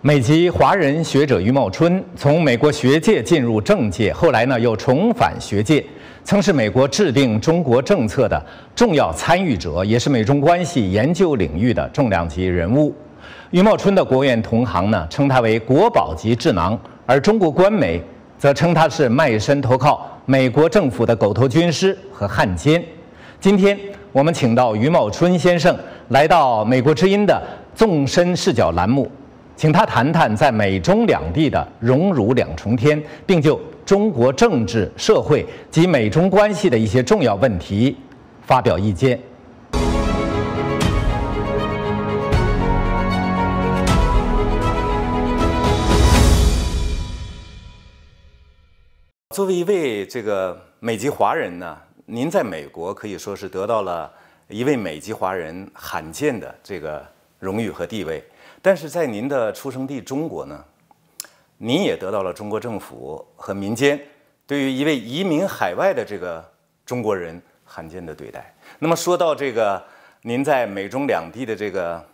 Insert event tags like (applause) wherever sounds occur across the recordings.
美籍华人学者余茂春从美国学界进入政界，后来呢又重返学界，曾是美国制定中国政策的重要参与者，也是美中关系研究领域的重量级人物。余茂春的国务院同行呢称他为“国宝级智囊”，而中国官媒则称他是卖身投靠美国政府的狗头军师和汉奸。今天我们请到余茂春先生来到《美国之音》的纵深视角栏目。请他谈谈在美中两地的荣辱两重天，并就中国政治、社会及美中关系的一些重要问题发表意见。作为一位这个美籍华人呢，您在美国可以说是得到了一位美籍华人罕见的这个荣誉和地位。但是在您的出生地中国呢，您也得到了中国政府和民间对于一位移民海外的这个中国人罕见的对待。那么说到这个，您在美中两地的这个。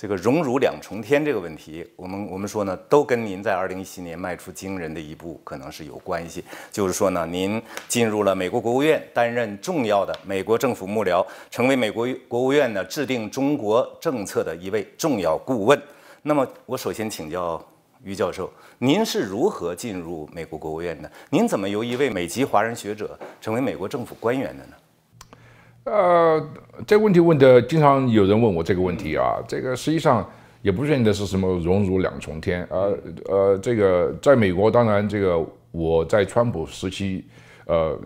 这个荣辱两重天这个问题，我们我们说呢，都跟您在二零一七年迈出惊人的一步可能是有关系。就是说呢，您进入了美国国务院，担任重要的美国政府幕僚，成为美国国务院呢制定中国政策的一位重要顾问。那么，我首先请教于教授，您是如何进入美国国务院的？您怎么由一位美籍华人学者成为美国政府官员的呢？呃，这个问题问的经常有人问我这个问题啊，这个实际上也不见得是什么荣辱两重天呃呃，这个在美国当然这个我在川普时期，呃，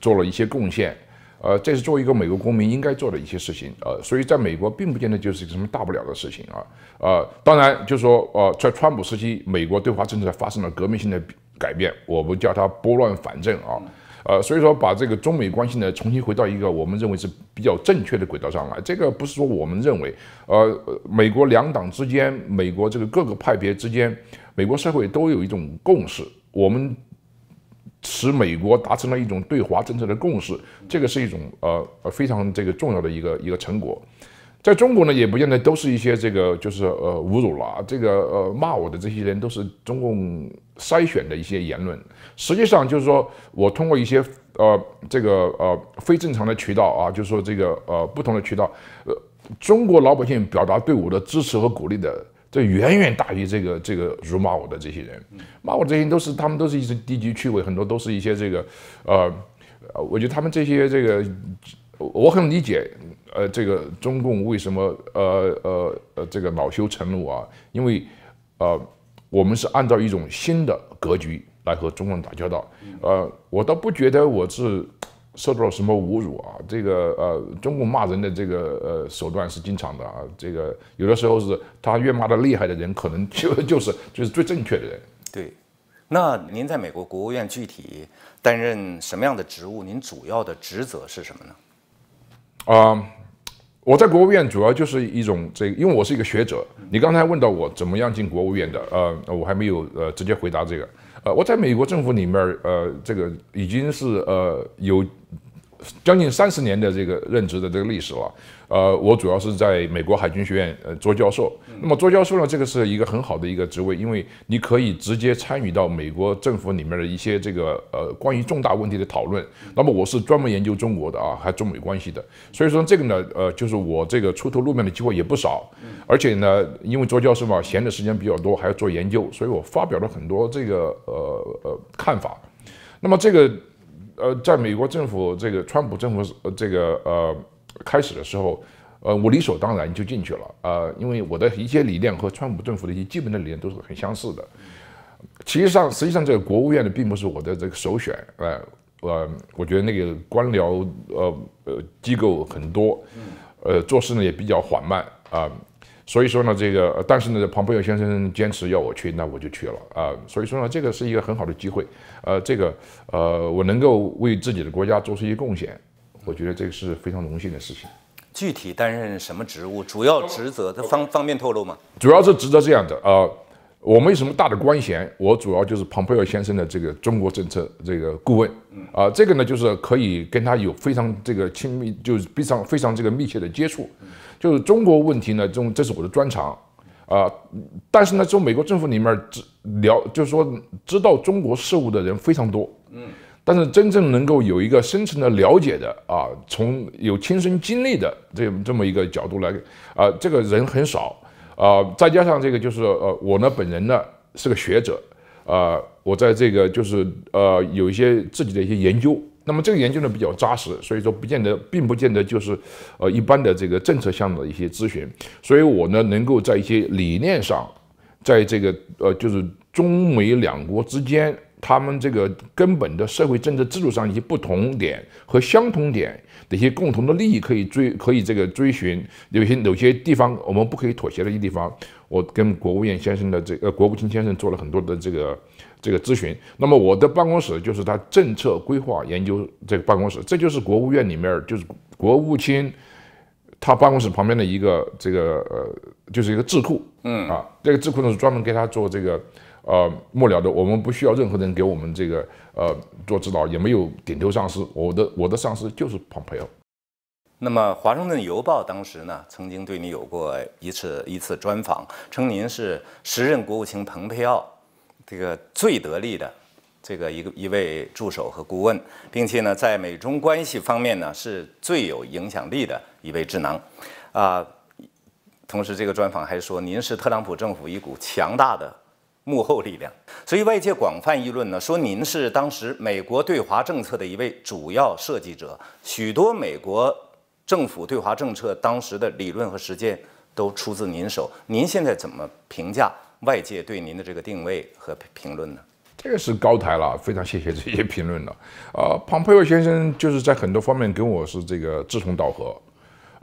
做了一些贡献，呃，这是作为一个美国公民应该做的一些事情，呃，所以在美国并不见得就是什么大不了的事情啊，呃，当然就说呃，在川普时期，美国对华政策发生了革命性的改变，我们叫它拨乱反正啊。呃，所以说把这个中美关系呢重新回到一个我们认为是比较正确的轨道上来，这个不是说我们认为，呃，美国两党之间、美国这个各个派别之间、美国社会都有一种共识，我们使美国达成了一种对华政策的共识，这个是一种呃非常这个重要的一个一个成果。在中国呢，也不见得都是一些这个，就是呃，侮辱了啊，这个呃，骂我的这些人都是中共筛选的一些言论。实际上就是说我通过一些呃，这个呃，非正常的渠道啊，就是说这个呃，不同的渠道，呃，中国老百姓表达对我的支持和鼓励的，这远远大于这个这个辱骂我的这些人。骂我这些人都是，他们都是一些低级趣味，很多都是一些这个，呃，呃，我觉得他们这些这个。我我很理解，呃，这个中共为什么呃呃呃这个恼羞成怒啊？因为，呃，我们是按照一种新的格局来和中共打交道，呃，我倒不觉得我是受到了什么侮辱啊。这个呃，中共骂人的这个呃手段是经常的啊。这个有的时候是他越骂的厉害的人，可能就就是就是最正确的人。对，那您在美国国务院具体担任什么样的职务？您主要的职责是什么呢？啊，我在国务院主要就是一种这，因为我是一个学者。你刚才问到我怎么样进国务院的，呃，我还没有呃直接回答这个。呃，我在美国政府里面呃，这个已经是呃有将近三十年的这个任职的这个历史了。呃，我主要是在美国海军学院呃做教授。那么做教授呢，这个是一个很好的一个职位，因为你可以直接参与到美国政府里面的一些这个呃关于重大问题的讨论。那么我是专门研究中国的啊，还中美关系的，所以说这个呢，呃，就是我这个出头露面的机会也不少。而且呢，因为做教授嘛，闲的时间比较多，还要做研究，所以我发表了很多这个呃呃看法。那么这个呃，在美国政府这个川普政府这个呃。开始的时候，呃，我理所当然就进去了啊，因为我的一些理念和川普政府的一些基本的理念都是很相似的。实际上，实际上这个国务院呢并不是我的这个首选呃，呃，我觉得那个官僚呃呃机构很多，呃做事呢也比较缓慢啊，所以说呢这个，但是呢庞培尔先生坚持要我去，那我就去了啊，所以说呢这个是一个很好的机会，呃，这个呃我能够为自己的国家做出一些贡献。我觉得这个是非常荣幸的事情。具体担任什么职务？主要职责，方方便透露吗？主要是职责这样的啊，我没什么大的官衔，我主要就是蓬佩奥先生的这个中国政策这个顾问啊，这个呢就是可以跟他有非常这个亲密，就是非常非常这个密切的接触，就是中国问题呢，中这是我的专长啊，但是呢，从美国政府里面知了，就是说知道中国事务的人非常多，嗯。但是真正能够有一个深层的了解的啊，从有亲身经历的这这么一个角度来，啊，这个人很少啊。再加上这个就是呃，我呢本人呢是个学者，啊，我在这个就是呃有一些自己的一些研究。那么这个研究呢比较扎实，所以说不见得并不见得就是呃一般的这个政策项的一些咨询。所以我呢能够在一些理念上，在这个呃就是中美两国之间。他们这个根本的社会政治制度上一些不同点和相同点的一些共同的利益可以追，可以这个追寻。有些有些地方我们不可以妥协的一些地方，我跟国务院先生的这个国务卿先生做了很多的这个这个咨询。那么我的办公室就是他政策规划研究这个办公室，这就是国务院里面就是国务卿他办公室旁边的一个这个呃，就是一个智库。嗯啊，这个智库呢是专门给他做这个。呃，末了的，我们不需要任何人给我们这个呃做指导，也没有顶头上司。我的我的上司就是蓬佩奥。那么《华盛顿邮报》当时呢，曾经对你有过一次一次专访，称您是时任国务卿蓬佩奥这个最得力的这个一个一位助手和顾问，并且呢，在美中关系方面呢，是最有影响力的一位智囊。啊，同时这个专访还说，您是特朗普政府一股强大的。幕后力量，所以外界广泛议论呢，说您是当时美国对华政策的一位主要设计者，许多美国政府对华政策当时的理论和实践都出自您手。您现在怎么评价外界对您的这个定位和评论呢？这个是高抬了，非常谢谢这些评论了。呃，庞培尔先生就是在很多方面跟我是这个志同道合。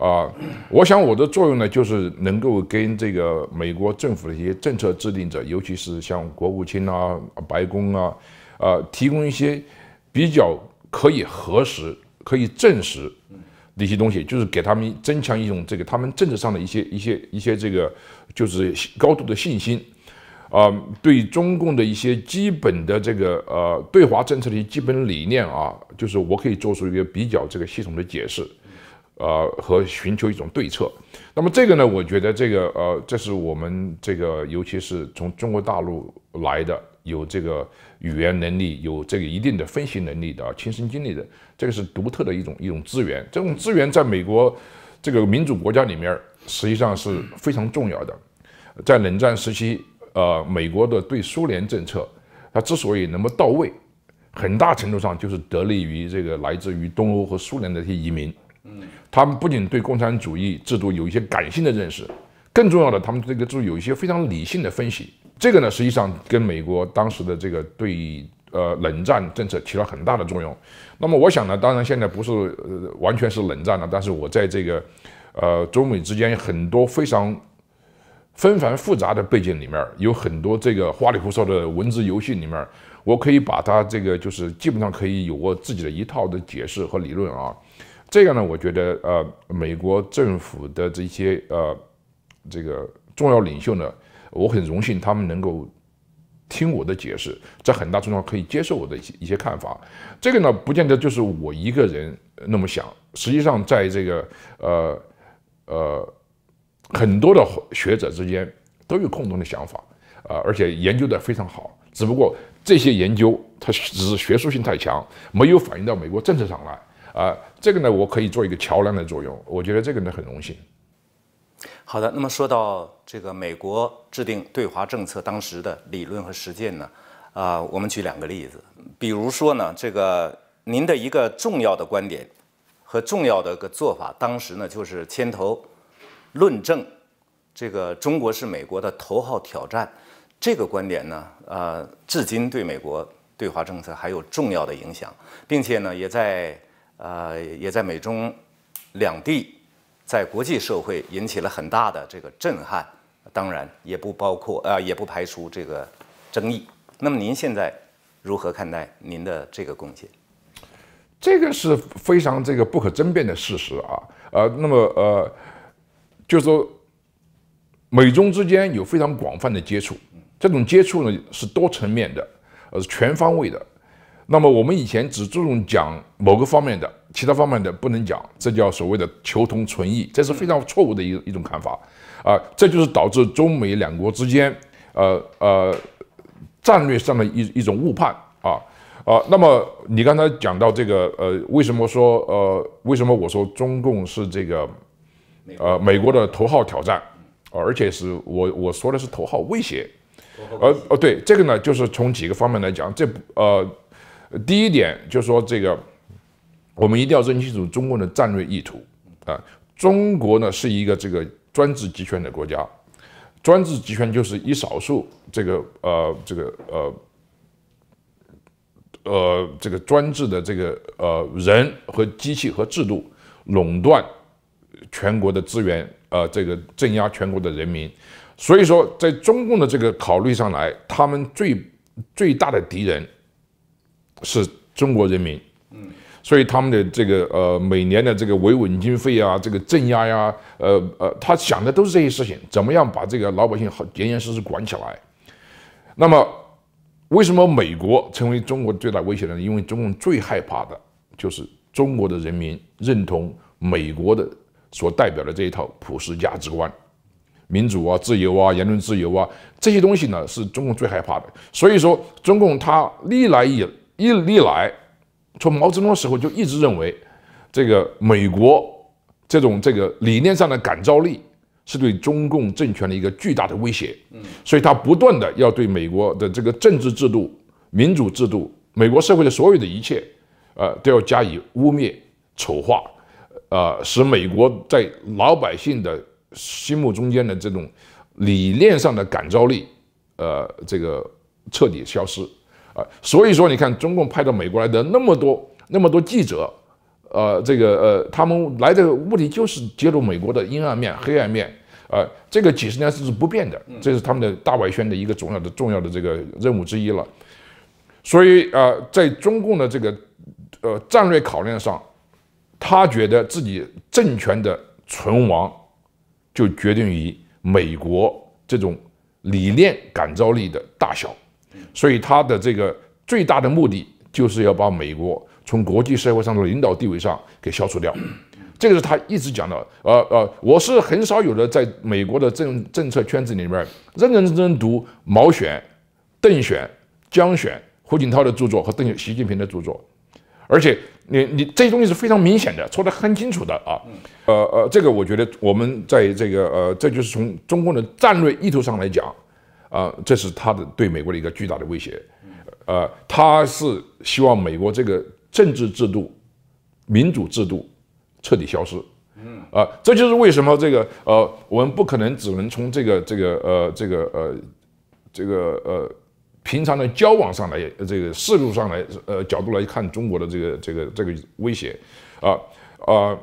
啊，我想我的作用呢，就是能够跟这个美国政府的一些政策制定者，尤其是像国务卿啊、白宫啊，呃，提供一些比较可以核实、可以证实的一些东西，就是给他们增强一种这个他们政治上的一些、一些、一些这个，就是高度的信心。啊，对中共的一些基本的这个呃对华政策的一些基本理念啊，就是我可以做出一个比较这个系统的解释。呃，和寻求一种对策，那么这个呢？我觉得这个呃，这是我们这个，尤其是从中国大陆来的，有这个语言能力，有这个一定的分析能力的亲身经历的，这个是独特的一种一种资源。这种资源在美国这个民主国家里面，实际上是非常重要的。在冷战时期，呃，美国的对苏联政策，它之所以能够到位，很大程度上就是得力于这个来自于东欧和苏联的一些移民。嗯。他们不仅对共产主义制度有一些感性的认识，更重要的，他们这个就有一些非常理性的分析。这个呢，实际上跟美国当时的这个对呃冷战政策起了很大的作用。那么我想呢，当然现在不是呃、完全是冷战了，但是我在这个呃中美之间很多非常纷繁复杂的背景里面，有很多这个花里胡哨的文字游戏里面，我可以把它这个就是基本上可以有我自己的一套的解释和理论啊。这个呢，我觉得呃，美国政府的这些呃这个重要领袖呢，我很荣幸他们能够听我的解释，在很大程度上可以接受我的一些看法。这个呢，不见得就是我一个人那么想。实际上，在这个呃呃很多的学者之间都有共同的想法啊，而且研究的非常好。只不过这些研究它只是学术性太强，没有反映到美国政策上来。啊，这个呢，我可以做一个桥梁的作用，我觉得这个呢很荣幸。好的，那么说到这个美国制定对华政策当时的理论和实践呢，啊，我们举两个例子，比如说呢，这个您的一个重要的观点和重要的个做法，当时呢就是牵头论证这个中国是美国的头号挑战，这个观点呢，呃，至今对美国对华政策还有重要的影响，并且呢，也在呃，也在美中两地，在国际社会引起了很大的这个震撼，当然也不包括，呃，也不排除这个争议。那么您现在如何看待您的这个贡献？这个是非常这个不可争辩的事实啊，呃，那么呃，就是说，美中之间有非常广泛的接触，这种接触呢是多层面的，呃，是全方位的。那么我们以前只注重讲某个方面的，其他方面的不能讲，这叫所谓的求同存异，这是非常错误的一一种看法啊！这就是导致中美两国之间，呃呃，战略上的一一种误判啊啊！那么你刚才讲到这个，呃，为什么说呃，为什么我说中共是这个，呃，美国的头号挑战而且是我我说的是头号威胁，呃呃，对这个呢，就是从几个方面来讲，这呃。第一点就是说，这个我们一定要认清楚中共的战略意图啊。中国呢是一个这个专制集权的国家，专制集权就是以少数这个呃这个呃呃这个专制的这个呃人和机器和制度垄断全国的资源，呃这个镇压全国的人民。所以说，在中共的这个考虑上来，他们最最大的敌人。是中国人民，嗯，所以他们的这个呃，每年的这个维稳经费啊，这个镇压呀，呃呃，他想的都是这些事情，怎么样把这个老百姓好严严实实管起来？那么，为什么美国成为中国最大威胁呢？因为中共最害怕的就是中国的人民认同美国的所代表的这一套普世价值观，民主啊、自由啊、言论自由啊这些东西呢，是中共最害怕的。所以说，中共他历来以一历来从毛泽东时候就一直认为，这个美国这种这个理念上的感召力是对中共政权的一个巨大的威胁。嗯，所以他不断的要对美国的这个政治制度、民主制度、美国社会的所有的一切，呃，都要加以污蔑、丑化，呃，使美国在老百姓的心目中间的这种理念上的感召力，呃，这个彻底消失。啊，所以说你看，中共派到美国来的那么多那么多记者，呃，这个呃，他们来的目的就是揭露美国的阴暗面、黑暗面。呃，这个几十年是不变的，这是他们的大外宣的一个重要的重要的这个任务之一了。所以，呃，在中共的这个呃战略考量上，他觉得自己政权的存亡就决定于美国这种理念感召力的大小。所以他的这个最大的目的就是要把美国从国际社会上的领导地位上给消除掉，这个是他一直讲的。呃呃，我是很少有的在美国的政政策圈子里面认认真真读毛选、邓选、江选、胡锦涛的著作和邓习近平的著作，而且你你这些东西是非常明显的，说得很清楚的啊。呃呃，这个我觉得我们在这个呃，这就是从中共的战略意图上来讲。啊，这是他的对美国的一个巨大的威胁，呃，他是希望美国这个政治制度、民主制度彻底消失，嗯，啊，这就是为什么这个呃，我们不可能只能从这个这个呃这个呃这个呃平常的交往上来这个事路上来呃角度来看中国的这个这个这个威胁，啊啊，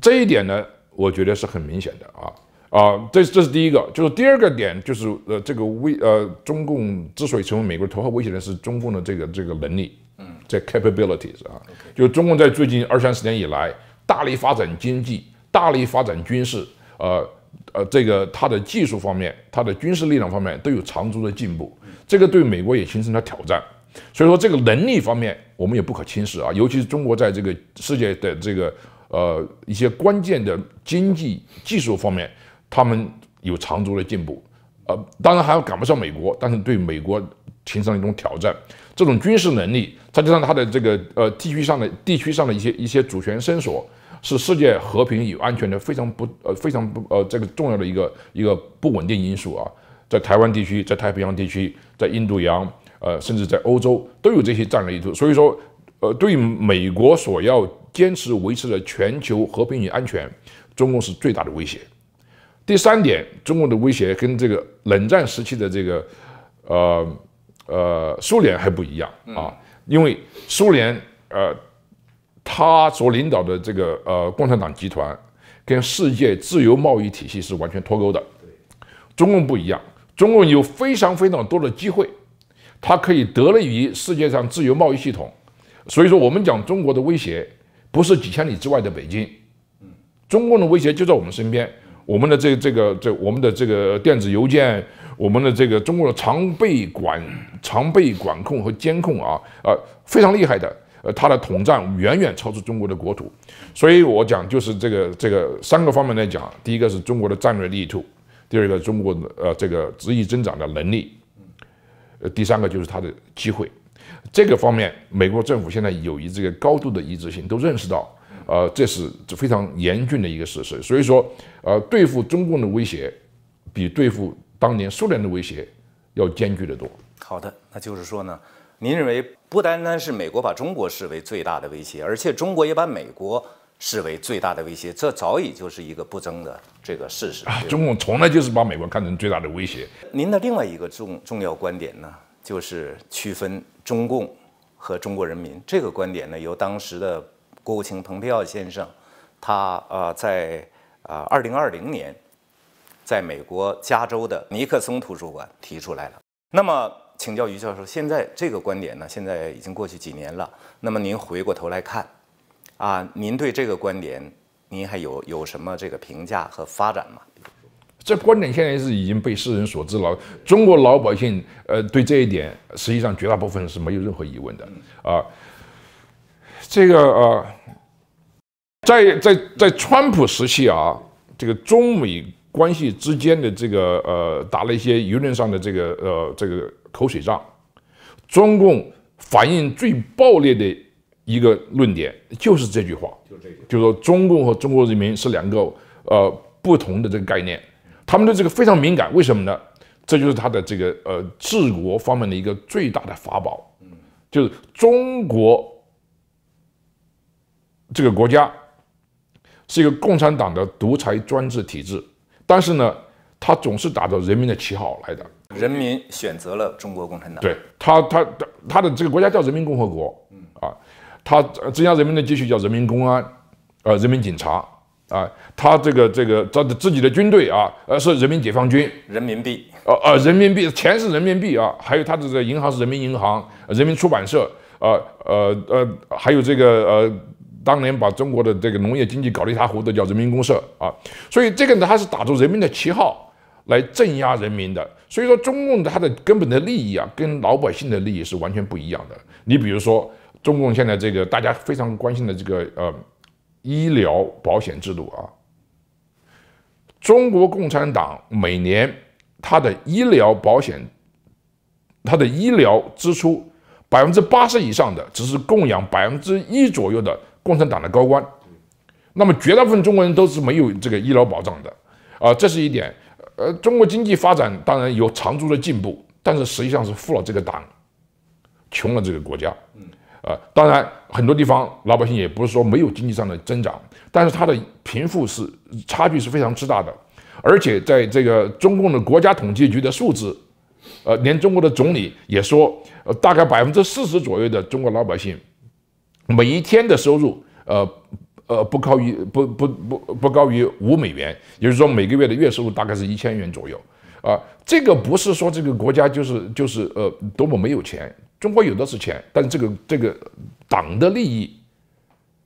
这一点呢，我觉得是很明显的啊。啊，这这是第一个，就是第二个点，就是呃，这个威呃，中共之所以成为美国头号威胁人，是中共的这个这个能力，嗯，这 capabilities 啊，就中共在最近二三十年以来大力发展经济，大力发展军事，呃呃，这个它的技术方面，它的军事力量方面都有长足的进步，这个对美国也形成了挑战，所以说这个能力方面我们也不可轻视啊，尤其是中国在这个世界的这个呃一些关键的经济技术方面。他们有长足的进步，呃，当然还要赶不上美国，但是对美国形成一种挑战。这种军事能力，再加上他的这个呃地区上的地区上的一些一些主权伸缩，是世界和平与安全的非常不呃非常不呃这个重要的一个一个不稳定因素啊。在台湾地区，在太平洋地区，在印度洋，呃，甚至在欧洲都有这些战略意图。所以说，呃，对美国所要坚持维持的全球和平与安全，中共是最大的威胁。第三点，中共的威胁跟这个冷战时期的这个，呃，呃，苏联还不一样啊，因为苏联，呃，他所领导的这个呃共产党集团，跟世界自由贸易体系是完全脱钩的。中共不一样，中共有非常非常多的机会，它可以得利于世界上自由贸易系统。所以说，我们讲中国的威胁，不是几千里之外的北京，中共的威胁就在我们身边。我们的这这个这我们的这个电子邮件，我们的这个中国的常备管、常备管控和监控啊，呃，非常厉害的，呃，它的统战远远超出中国的国土，所以我讲就是这个这个三个方面来讲，第一个是中国的战略利益图，第二个中国的呃这个日益增长的能力，呃，第三个就是它的机会，这个方面美国政府现在有一这个高度的一致性，都认识到。呃，这是非常严峻的一个事实，所以说，呃，对付中共的威胁，比对付当年苏联的威胁要艰巨得多。好的，那就是说呢，您认为不单单是美国把中国视为最大的威胁，而且中国也把美国视为最大的威胁，这早已就是一个不争的这个事实。中共从来就是把美国看成最大的威胁。您的另外一个重重要观点呢，就是区分中共和中国人民。这个观点呢，由当时的。国务卿蓬佩奥先生，他呃在啊二零二零年，在美国加州的尼克松图书馆提出来了。那么，请教于教授，现在这个观点呢，现在已经过去几年了。那么您回过头来看，啊，您对这个观点，您还有有什么这个评价和发展吗？这观点现在是已经被世人所知了，中国老百姓呃对这一点，实际上绝大部分是没有任何疑问的啊。这个呃，在在在川普时期啊，这个中美关系之间的这个呃打了一些舆论上的这个呃这个口水仗，中共反应最暴烈的一个论点就是这句话，就是说中共和中国人民是两个呃不同的这个概念，他们对这个非常敏感，为什么呢？这就是他的这个呃治国方面的一个最大的法宝，就是中国。这个国家是一个共产党的独裁专制体制，但是呢，他总是打着人民的旗号来的。人民选择了中国共产党。对，他他他他的这个国家叫人民共和国，嗯啊，他增加人民的积蓄叫人民公安，呃，人民警察啊，他这个这个他的自己的军队啊，呃，是人民解放军。人民币，呃呃，人民币钱是人民币啊，还有他的这个银行是人民银行、人民出版社，呃呃呃，还有这个呃。当年把中国的这个农业经济搞得一塌糊涂，叫人民公社啊，所以这个呢，它是打着人民的旗号来镇压人民的。所以说，中共它的根本的利益啊，跟老百姓的利益是完全不一样的。你比如说，中共现在这个大家非常关心的这个呃医疗保险制度啊，中国共产党每年它的医疗保险它的医疗支出百分之八十以上的只是供养百分之一左右的。共产党的高官，那么绝大部分中国人都是没有这个医疗保障的，啊，这是一点。呃，中国经济发展当然有长足的进步，但是实际上是富了这个党，穷了这个国家。啊，呃，当然很多地方老百姓也不是说没有经济上的增长，但是他的贫富是差距是非常之大的。而且在这个中共的国家统计局的数字，呃，连中国的总理也说，呃，大概百分之四十左右的中国老百姓。每一天的收入，呃，呃，不高于不不不不高于五美元，也就是说每个月的月收入大概是一千元左右。啊，这个不是说这个国家就是就是呃多么没有钱，中国有的是钱，但这个这个党的利益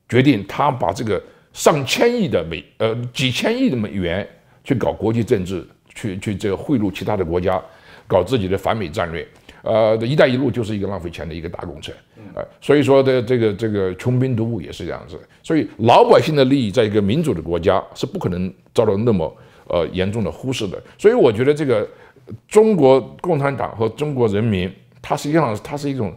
决定他把这个上千亿的美呃几千亿的美元去搞国际政治，去去这个贿赂其他的国家，搞自己的反美战略。呃，一带一路就是一个浪费钱的一个大工程。哎，所以说的这个这个穷兵黩武也是这样子，所以老百姓的利益在一个民主的国家是不可能遭到那么呃严重的忽视的。所以我觉得这个中国共产党和中国人民，他实际上他是一种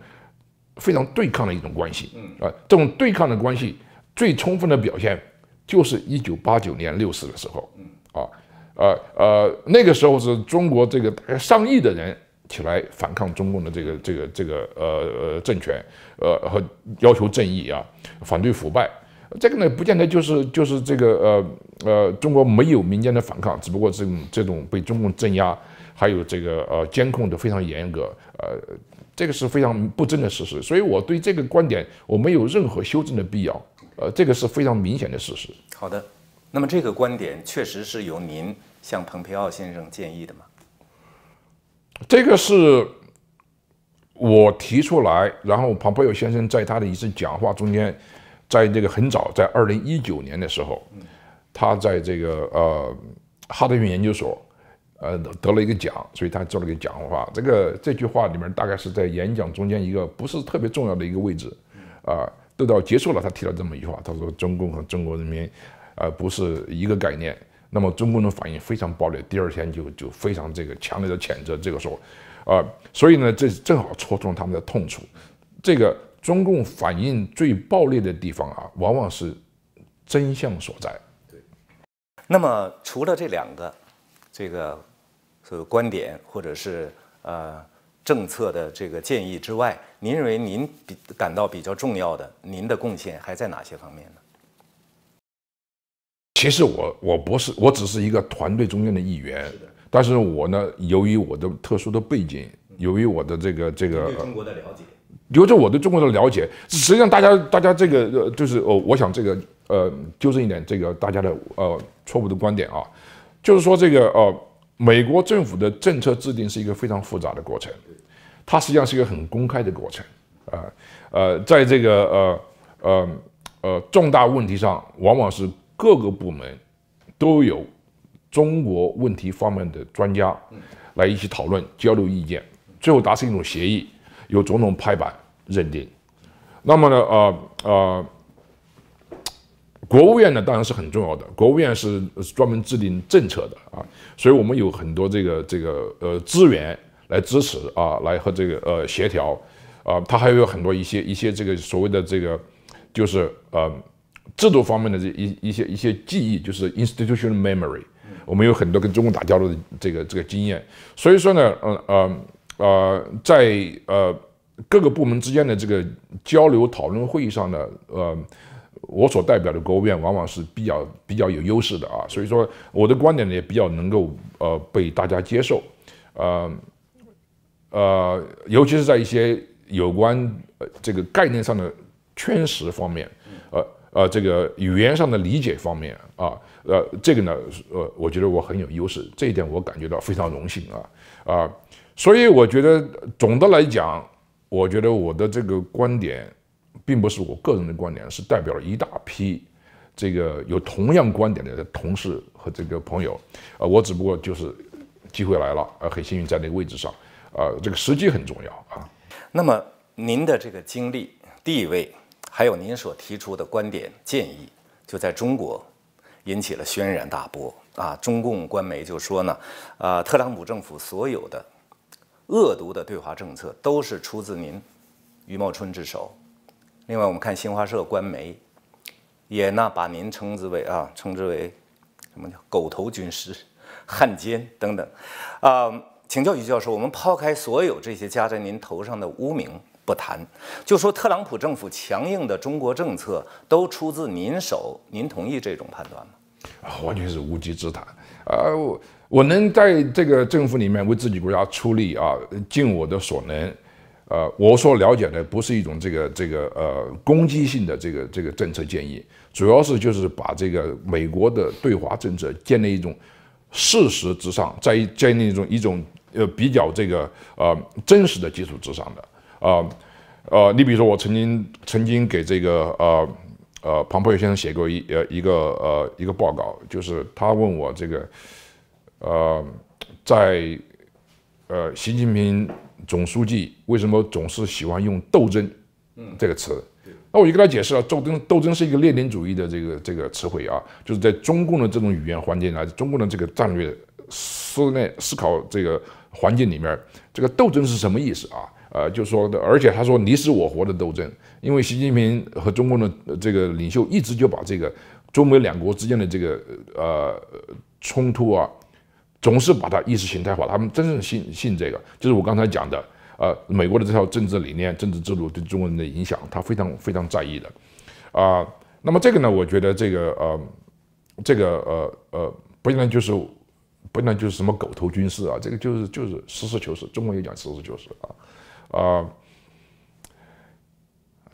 非常对抗的一种关系。嗯，啊，这种对抗的关系最充分的表现就是一九八九年六四的时候。嗯，啊，呃呃，那个时候是中国这个大概上亿的人。起来反抗中共的这个这个这个呃呃政权，呃和要求正义啊，反对腐败，这个呢不见得就是就是这个呃呃中国没有民间的反抗，只不过是这种被中共镇压，还有这个呃监控的非常严格，呃这个是非常不争的事实，所以我对这个观点我没有任何修正的必要，呃这个是非常明显的事实。好的，那么这个观点确实是由您向蓬佩奥先生建议的吗？这个是我提出来，然后庞培友先生在他的一次讲话中间，在这个很早，在二零一九年的时候，他在这个呃哈德逊研究所呃得了一个奖，所以他做了个讲话。这个这句话里面，大概是在演讲中间一个不是特别重要的一个位置，啊，都到结束了，他提了这么一句话，他说：“中共和中国人民呃，不是一个概念。”那么中共的反应非常暴烈，第二天就就非常这个强烈的谴责。这个时候，啊，所以呢，这正好戳中他们的痛处。这个中共反应最暴烈的地方啊，往往是真相所在。对。那么除了这两个这个呃观点或者是呃政策的这个建议之外，您认为您比感到比较重要的，您的贡献还在哪些方面呢？其实我我不是我只是一个团队中间的一员，但是我呢，由于我的特殊的背景，由于我的这个这个，对中国的了解，由于我对中国的了解，实际上大家大家这个就是哦，我想这个呃纠正一点这个大家的呃错误的观点啊，就是说这个呃，美国政府的政策制定是一个非常复杂的过程，它实际上是一个很公开的过程啊，呃，在这个呃呃呃重大问题上往往是。各个部门都有中国问题方面的专家来一起讨论、交流意见，最后达成一种协议，由总统拍板认定。那么呢？呃呃，国务院呢当然是很重要的，国务院是专门制定政策的啊，所以我们有很多这个这个呃资源来支持啊，来和这个呃协调啊，它还有很多一些一些这个所谓的这个就是呃。制度方面的这一一些一些记忆，就是 institutional memory。我们有很多跟中共打交道的这个这个经验，所以说呢，嗯呃呃，在呃各个部门之间的这个交流讨论会议上呢，呃，我所代表的国务院往往是比较比较有优势的啊，所以说我的观点呢也比较能够呃被大家接受，呃呃，尤其是在一些有关这个概念上的圈实方面。啊，这个语言上的理解方面啊，呃，这个呢，呃，我觉得我很有优势，这一点我感觉到非常荣幸啊啊，所以我觉得总的来讲，我觉得我的这个观点，并不是我个人的观点，是代表了一大批这个有同样观点的同事和这个朋友啊，我只不过就是机会来了啊，很幸运在那个位置上啊，这个时机很重要啊。那么您的这个经历地位。还有您所提出的观点建议，就在中国引起了轩然大波啊！中共官媒就说呢，啊，特朗普政府所有的恶毒的对华政策都是出自您余茂春之手。另外，我们看新华社官媒也呢把您称之为啊，称之为什么叫“狗头军师”“汉奸”等等。啊，请教于教授，我们抛开所有这些加在您头上的污名。不谈，就说特朗普政府强硬的中国政策都出自您手，您同意这种判断吗？完全是无稽之谈。呃，我我能在这个政府里面为自己国家出力啊，尽我的所能。呃，我所了解的不是一种这个这个呃攻击性的这个这个政策建议，主要是就是把这个美国的对华政策建立一种事实之上，在建立一种一种呃比较这个呃真实的基础之上的。啊，呃，你比如说，我曾经曾经给这个呃呃庞培先生写过一呃一个呃一个报告，就是他问我这个，呃，在呃习近平总书记为什么总是喜欢用“斗争”这个词？那我就跟他解释了，“斗争”斗争是一个列宁主义的这个这个词汇啊，就是在中共的这种语言环境啊，中共的这个战略思内思考这个环境里面，这个“斗争”是什么意思啊？呃，就说的，而且他说你死我活的斗争，因为习近平和中共的这个领袖一直就把这个中美两国之间的这个呃冲突啊，总是把它意识形态化。他们真正信信这个，就是我刚才讲的，呃，美国的这套政治理念、政治制度对中国人的影响，他非常非常在意的，啊。那么这个呢，我觉得这个呃，这个呃呃，不能就是不能就是什么狗头军师啊，这个就是就是实事求是，中国也讲实事求是啊。啊，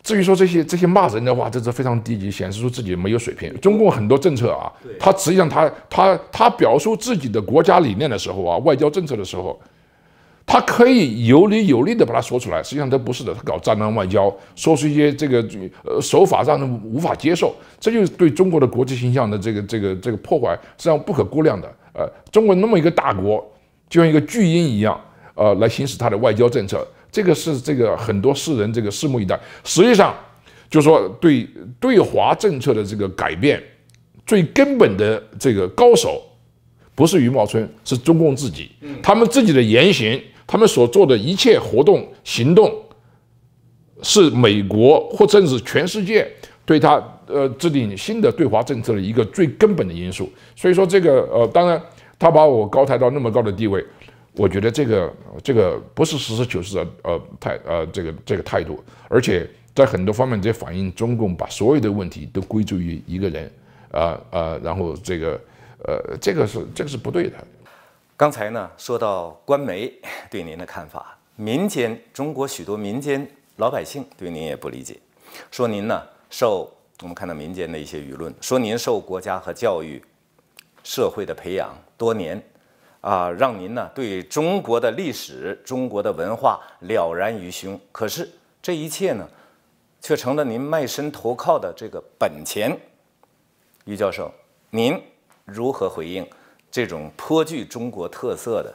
至于说这些这些骂人的话，这是非常低级，显示出自己没有水平。中共很多政策啊，他实际上他他他表述自己的国家理念的时候啊，外交政策的时候，他可以有理有力的把它说出来。实际上都不是的，他搞战狼外交，说出一些这个呃手法让人无法接受。这就是对中国的国际形象的这个这个这个破坏，实际上不可估量的。呃，中国那么一个大国，就像一个巨婴一样，呃，来行使他的外交政策。这个是这个很多世人这个拭目以待。实际上，就说对对华政策的这个改变，最根本的这个高手，不是余茂春，是中共自己。他们自己的言行，他们所做的一切活动、行动，是美国或甚至全世界对他呃制定新的对华政策的一个最根本的因素。所以说这个呃，当然他把我高抬到那么高的地位。我觉得这个这个不是实事求是的，呃态呃这个这个态度，而且在很多方面这反映中共把所有的问题都归咎于一个人，啊啊，然后这个呃这个是这个是不对的。刚才呢说到官媒 (laughs) 对您的看法，民间中国许多民间老百姓对您也不理解，说您呢受我们看到民间的一些舆论说您受国家和教育社会的培养多年。啊，让您呢对中国的历史、中国的文化了然于胸。可是这一切呢，却成了您卖身投靠的这个本钱。于教授，您如何回应这种颇具中国特色的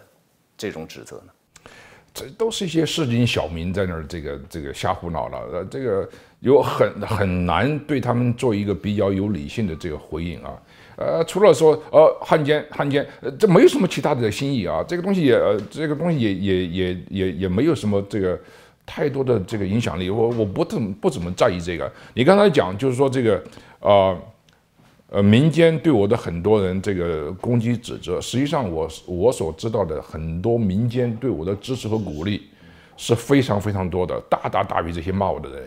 这种指责呢？这都是一些市井小民在那儿这个这个瞎胡闹了，呃，这个有很很难对他们做一个比较有理性的这个回应啊。呃，除了说呃，汉奸，汉奸，呃，这没有什么其他的新意啊。这个东西也，这个东西也，也，也，也，也没有什么这个太多的这个影响力。我，我不怎不怎么在意这个。你刚才讲就是说这个，呃呃，民间对我的很多人这个攻击指责，实际上我我所知道的很多民间对我的支持和鼓励是非常非常多的，大大大于这些骂我的人。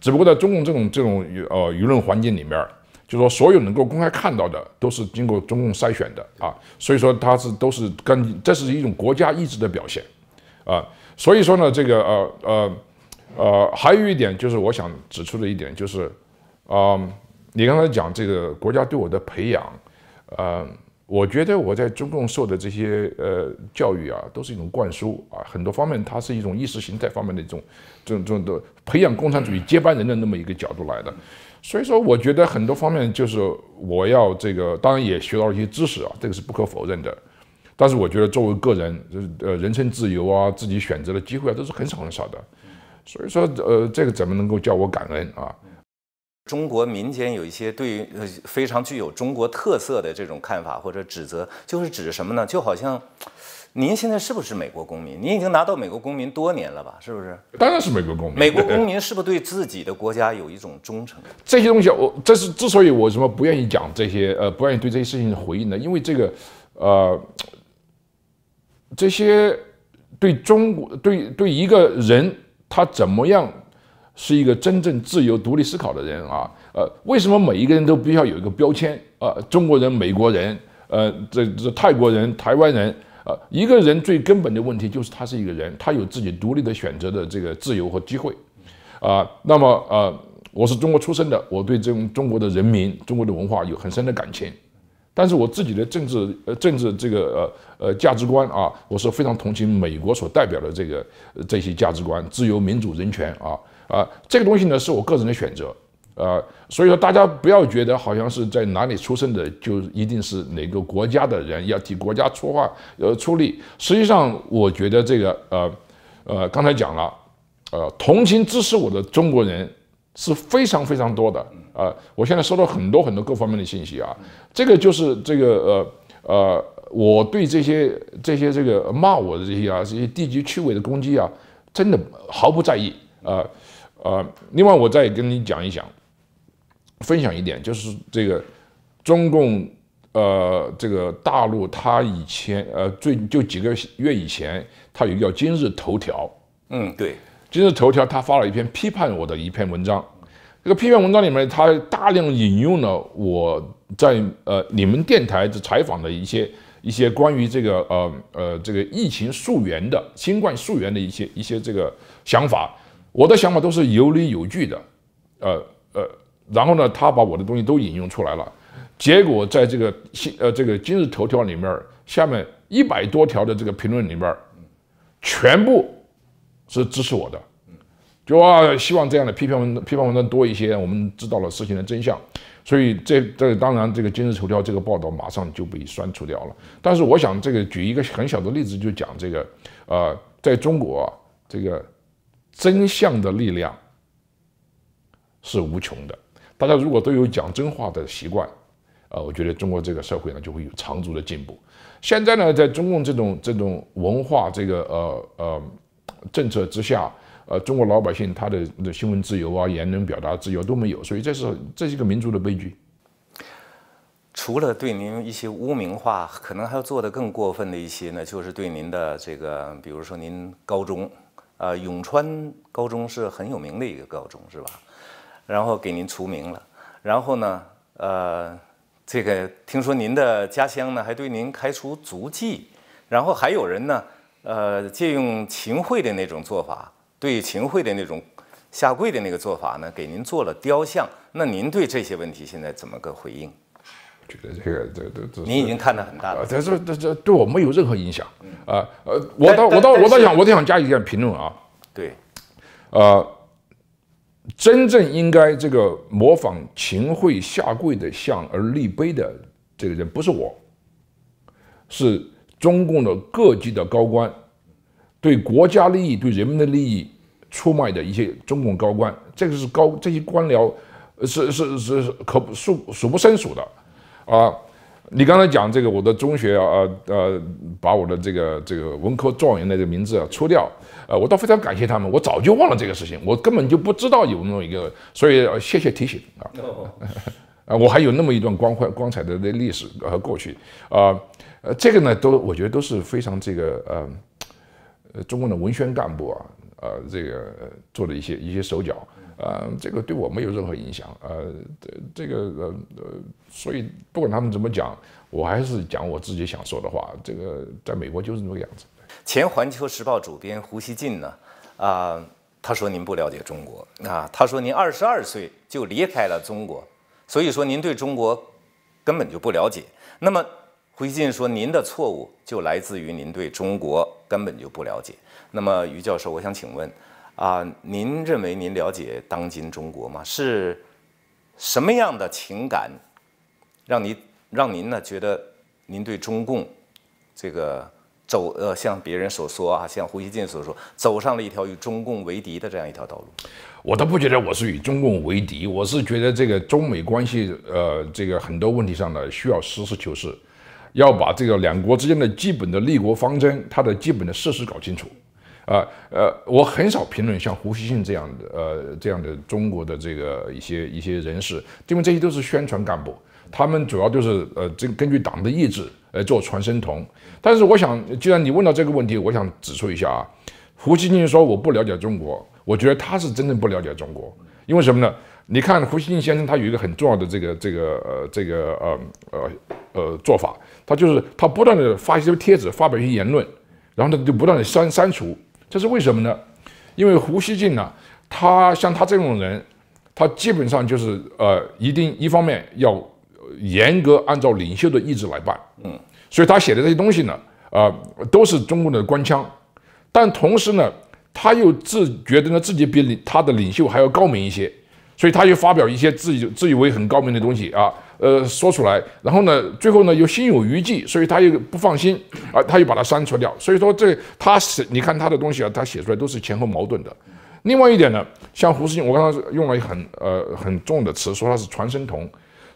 只不过在中共这种这种呃舆论环境里面。就说所有能够公开看到的都是经过中共筛选的啊，所以说它是都是跟这是一种国家意志的表现，啊，所以说呢这个呃呃呃还有一点就是我想指出的一点就是，啊，你刚才讲这个国家对我的培养，呃，我觉得我在中共受的这些呃教育啊，都是一种灌输啊，很多方面它是一种意识形态方面的一种，这种这种的培养共产主义接班人的那么一个角度来的。所以说，我觉得很多方面就是我要这个，当然也学到了一些知识啊，这个是不可否认的。但是我觉得作为个人，呃，人身自由啊，自己选择的机会啊，都是很少很少的。所以说，呃，这个怎么能够叫我感恩啊？中国民间有一些对非常具有中国特色的这种看法或者指责，就是指什么呢？就好像。您现在是不是美国公民？您已经拿到美国公民多年了吧？是不是？当然是美国公民。美国公民是不是对自己的国家有一种忠诚？(laughs) 这些东西，我这是之所以我什么不愿意讲这些，呃，不愿意对这些事情回应呢？因为这个，呃，这些对中国对对一个人他怎么样是一个真正自由独立思考的人啊？呃，为什么每一个人都必须要有一个标签啊？中国人、美国人，呃，这这泰国人、台湾人。呃，一个人最根本的问题就是他是一个人，他有自己独立的选择的这个自由和机会，啊，那么呃，我是中国出生的，我对中中国的人民、中国的文化有很深的感情，但是我自己的政治呃政治这个呃呃价值观啊，我是非常同情美国所代表的这个这些价值观，自由、民主、人权啊啊，这个东西呢是我个人的选择。呃，所以说大家不要觉得好像是在哪里出生的就一定是哪个国家的人，要替国家出话、呃出力。实际上，我觉得这个呃，呃，刚才讲了，呃，同情支持我的中国人是非常非常多的。呃，我现在收到很多很多各方面的信息啊，这个就是这个呃呃，我对这些这些这个骂我的这些啊这些低级趣味的攻击啊，真的毫不在意。呃呃，另外我再跟你讲一讲。分享一点，就是这个中共呃，这个大陆，他以前呃，最就几个月以前，他有一个今日头条，嗯，对，今日头条，他发了一篇批判我的一篇文章。这个批判文章里面，他大量引用了我在呃你们电台采访的一些一些关于这个呃呃这个疫情溯源的新冠溯源的一些一些这个想法，我的想法都是有理有据的，呃呃。然后呢，他把我的东西都引用出来了，结果在这个新呃这个今日头条里面，下面一百多条的这个评论里面，全部是支持我的，就啊希望这样的批评文批评文章多一些，我们知道了事情的真相。所以这这当然这个今日头条这个报道马上就被删除掉了。但是我想这个举一个很小的例子就讲这个，呃，在中国这个真相的力量是无穷的。大家如果都有讲真话的习惯，啊，我觉得中国这个社会呢就会有长足的进步。现在呢，在中共这种这种文化这个呃呃政策之下，呃，中国老百姓他的新闻自由啊、言论表达自由都没有，所以这是这是一个民族的悲剧。除了对您一些污名化，可能还要做的更过分的一些呢，就是对您的这个，比如说您高中，呃，永川高中是很有名的一个高中，是吧？然后给您除名了，然后呢，呃，这个听说您的家乡呢还对您开除足迹，然后还有人呢，呃，借用秦桧的那种做法，对秦桧的那种下跪的那个做法呢，给您做了雕像。那您对这些问题现在怎么个回应？觉得这个，这这这……您已经看得很大了。这这这这对我没有任何影响。啊，呃，我倒我倒我倒想我倒想加一点评论啊。对。呃。真正应该这个模仿秦桧下跪的像而立碑的这个人不是我，是中共的各级的高官，对国家利益、对人民的利益出卖的一些中共高官，这个是高这些官僚是是是可数数不胜数的，啊。你刚才讲这个，我的中学啊，呃，把我的这个这个文科状元的这个名字啊，出掉，呃，我倒非常感谢他们，我早就忘了这个事情，我根本就不知道有那么一个，所以谢谢提醒啊，啊，(laughs) 我还有那么一段光辉、光彩的历史和过去，啊，呃，这个呢，都我觉得都是非常这个，呃，中共的文宣干部啊，呃，这个做的一些一些手脚。呃，这个对我没有任何影响。呃，这这个呃呃，所以不管他们怎么讲，我还是讲我自己想说的话。这个在美国就是这个样子。前《环球时报》主编胡锡进呢，啊，他说您不了解中国。啊，他说您二十二岁就离开了中国，所以说您对中国根本就不了解。那么胡锡进说您的错误就来自于您对中国根本就不了解。那么于教授，我想请问。啊，您认为您了解当今中国吗？是什么样的情感，让你让您呢觉得您对中共这个走呃像别人所说啊，像胡锡进所说，走上了一条与中共为敌的这样一条道路？我倒不觉得我是与中共为敌，我是觉得这个中美关系呃这个很多问题上呢需要实事求是，要把这个两国之间的基本的立国方针它的基本的事实搞清楚。啊呃，我很少评论像胡锡进这样的呃这样的中国的这个一些一些人士，因为这些都是宣传干部，他们主要就是呃这根据党的意志来做传声筒。但是我想，既然你问到这个问题，我想指出一下啊，胡锡进说我不了解中国，我觉得他是真正不了解中国，因为什么呢？你看胡锡进先生他有一个很重要的这个这个呃这个呃呃呃做法，他就是他不断的发一些帖子，发表一些言论，然后呢就不断的删删除。这是为什么呢？因为胡锡进呢，他像他这种人，他基本上就是呃，一定一方面要严格按照领袖的意志来办，嗯，所以他写的这些东西呢，呃，都是中共的官腔，但同时呢，他又自觉得呢自己比领他的领袖还要高明一些，所以他又发表一些自己自以为很高明的东西啊。呃，说出来，然后呢，最后呢又心有余悸，所以他又不放心，啊，他又把它删除掉。所以说，这他是你看他的东西啊，他写出来都是前后矛盾的。另外一点呢，像胡适之，我刚刚用了很呃很重的词，说他是传声筒，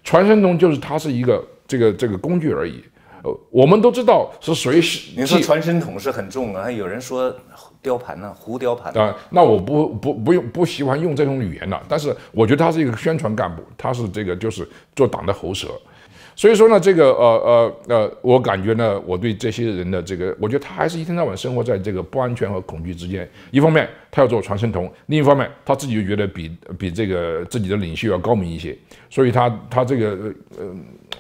传声筒就是他是一个这个这个工具而已。呃，我们都知道是谁是，你说传声筒是很重啊？有人说。雕盘呢？胡雕盘。啊，那我不不不用不喜欢用这种语言了。但是我觉得他是一个宣传干部，他是这个就是做党的喉舌。所以说呢，这个呃呃呃，我感觉呢，我对这些人的这个，我觉得他还是一天到晚生活在这个不安全和恐惧之间。一方面他要做传声筒，另一方面他自己就觉得比比这个自己的领袖要高明一些，所以他他这个呃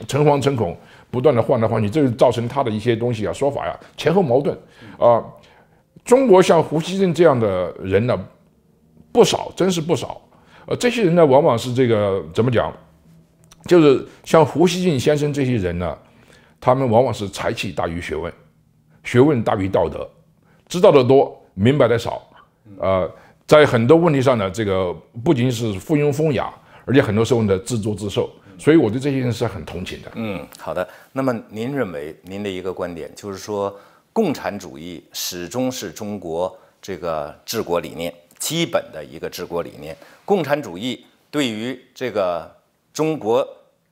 诚惶诚恐，不断的换来换去，这就造成他的一些东西啊说法呀前后矛盾啊。中国像胡锡进这样的人呢不少，真是不少。呃，这些人呢，往往是这个怎么讲？就是像胡锡进先生这些人呢，他们往往是才气大于学问，学问大于道德，知道的多，明白的少。呃，在很多问题上呢，这个不仅是附庸风雅，而且很多时候呢自作自受。所以，我对这些人是很同情的。嗯，好的。那么，您认为您的一个观点就是说？共产主义始终是中国这个治国理念基本的一个治国理念。共产主义对于这个中国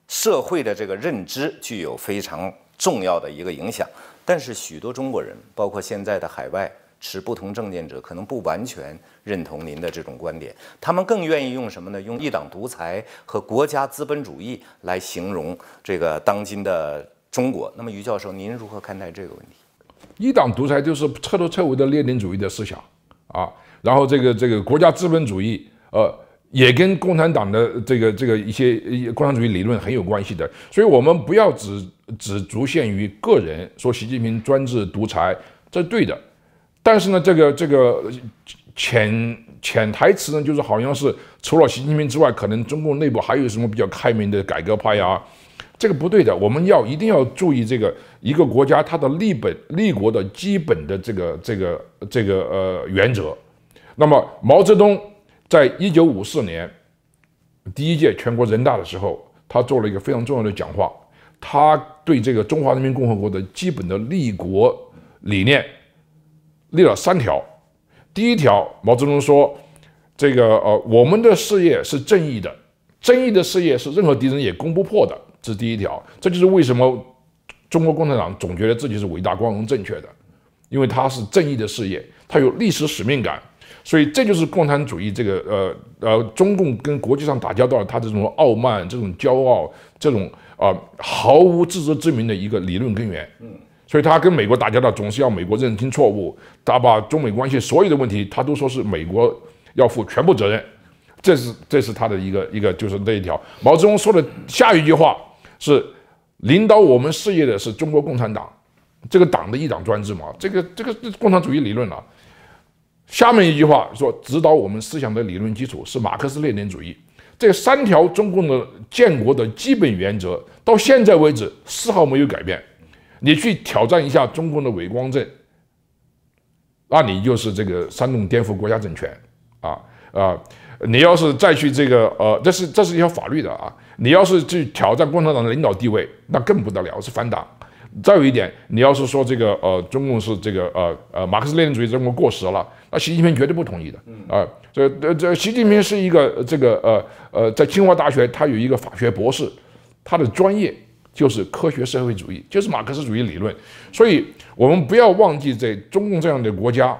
社会的这个认知具有非常重要的一个影响。但是，许多中国人，包括现在的海外持不同政见者，可能不完全认同您的这种观点。他们更愿意用什么呢？用一党独裁和国家资本主义来形容这个当今的中国。那么，于教授，您如何看待这个问题？一党独裁就是彻头彻尾的列宁主义的思想啊，然后这个这个国家资本主义，呃，也跟共产党的这个这个一些共产主义理论很有关系的，所以我们不要只只局限于个人说习近平专制独裁，这是对的，但是呢，这个这个潜潜台词呢，就是好像是除了习近平之外，可能中共内部还有什么比较开明的改革派啊。这个不对的，我们要一定要注意这个一个国家它的立本立国的基本的这个这个这个呃原则。那么毛泽东在一九五四年第一届全国人大的时候，他做了一个非常重要的讲话，他对这个中华人民共和国的基本的立国理念列了三条。第一条，毛泽东说：“这个呃，我们的事业是正义的，正义的事业是任何敌人也攻不破的。”这是第一条，这就是为什么中国共产党总觉得自己是伟大、光荣、正确的，因为它是正义的事业，它有历史使命感，所以这就是共产主义这个呃呃，中共跟国际上打交道，他这种傲慢、这种骄傲、这种啊毫无自知之明的一个理论根源。所以他跟美国打交道，总是要美国认清错误，他把中美关系所有的问题，他都说是美国要负全部责任，这是这是他的一个一个就是那一条。毛泽东说的下一句话。是领导我们事业的是中国共产党，这个党的一党专制嘛？这个这个共产主义理论了。下面一句话说，指导我们思想的理论基础是马克思列宁主义。这三条中共的建国的基本原则，到现在为止丝毫没有改变。你去挑战一下中共的伟光正，那你就是这个煽动颠覆国家政权啊啊！你要是再去这个呃，这是这是一条法律的啊！你要是去挑战共产党的领导地位，那更不得了，是反党。再有一点，你要是说这个呃，中共是这个呃呃马克思列宁主义中国过时了，那习近平绝对不同意的啊！这这这，习近平是一个这个呃呃，在清华大学他有一个法学博士，他的专业就是科学社会主义，就是马克思主义理论。所以，我们不要忘记，在中共这样的国家，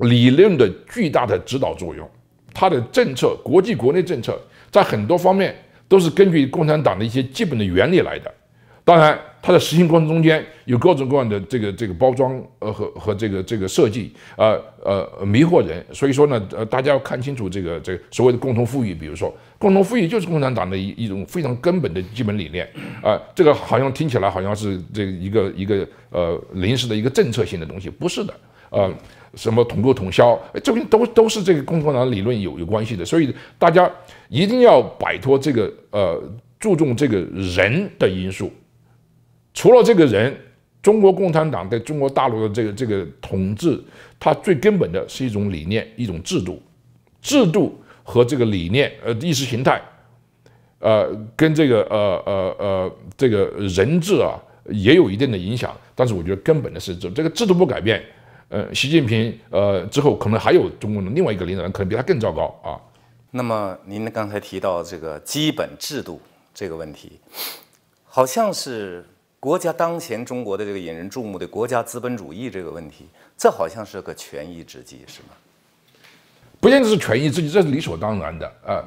理论的巨大的指导作用。它的政策，国际国内政策，在很多方面都是根据共产党的一些基本的原理来的。当然，它的实行过程中间有各种各样的这个这个包装，呃和和这个这个设计，呃呃迷惑人。所以说呢，呃大家要看清楚这个这个所谓的共同富裕，比如说共同富裕就是共产党的一一种非常根本的基本理念。啊，这个好像听起来好像是这一个一个呃临时的一个政策性的东西，不是的。呃，什么同购同销，这边都都是这个共产党理论有有关系的，所以大家一定要摆脱这个呃注重这个人的因素。除了这个人，中国共产党在中国大陆的这个这个统治，它最根本的是一种理念，一种制度，制度和这个理念呃意识形态，呃，跟这个呃呃呃这个人治啊也有一定的影响，但是我觉得根本的是这这个制度不改变。呃，习近平呃之后可能还有中共的另外一个领导人，可能比他更糟糕啊。那么您刚才提到这个基本制度这个问题，好像是国家当前中国的这个引人注目的国家资本主义这个问题，这好像是个权宜之计是吗？不一定是权宜之计，这是理所当然的啊。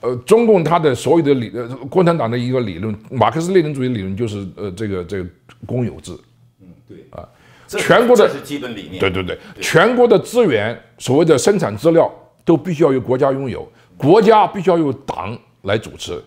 呃，中共它的所有的理，呃，共产党的一个理论，马克思列宁主义理论就是呃这个这个公有制。嗯，对啊。全国的这是基本理念，对对对，全国的资源，所谓的生产资料都必须要由国家拥有，国家必须要有党来主持。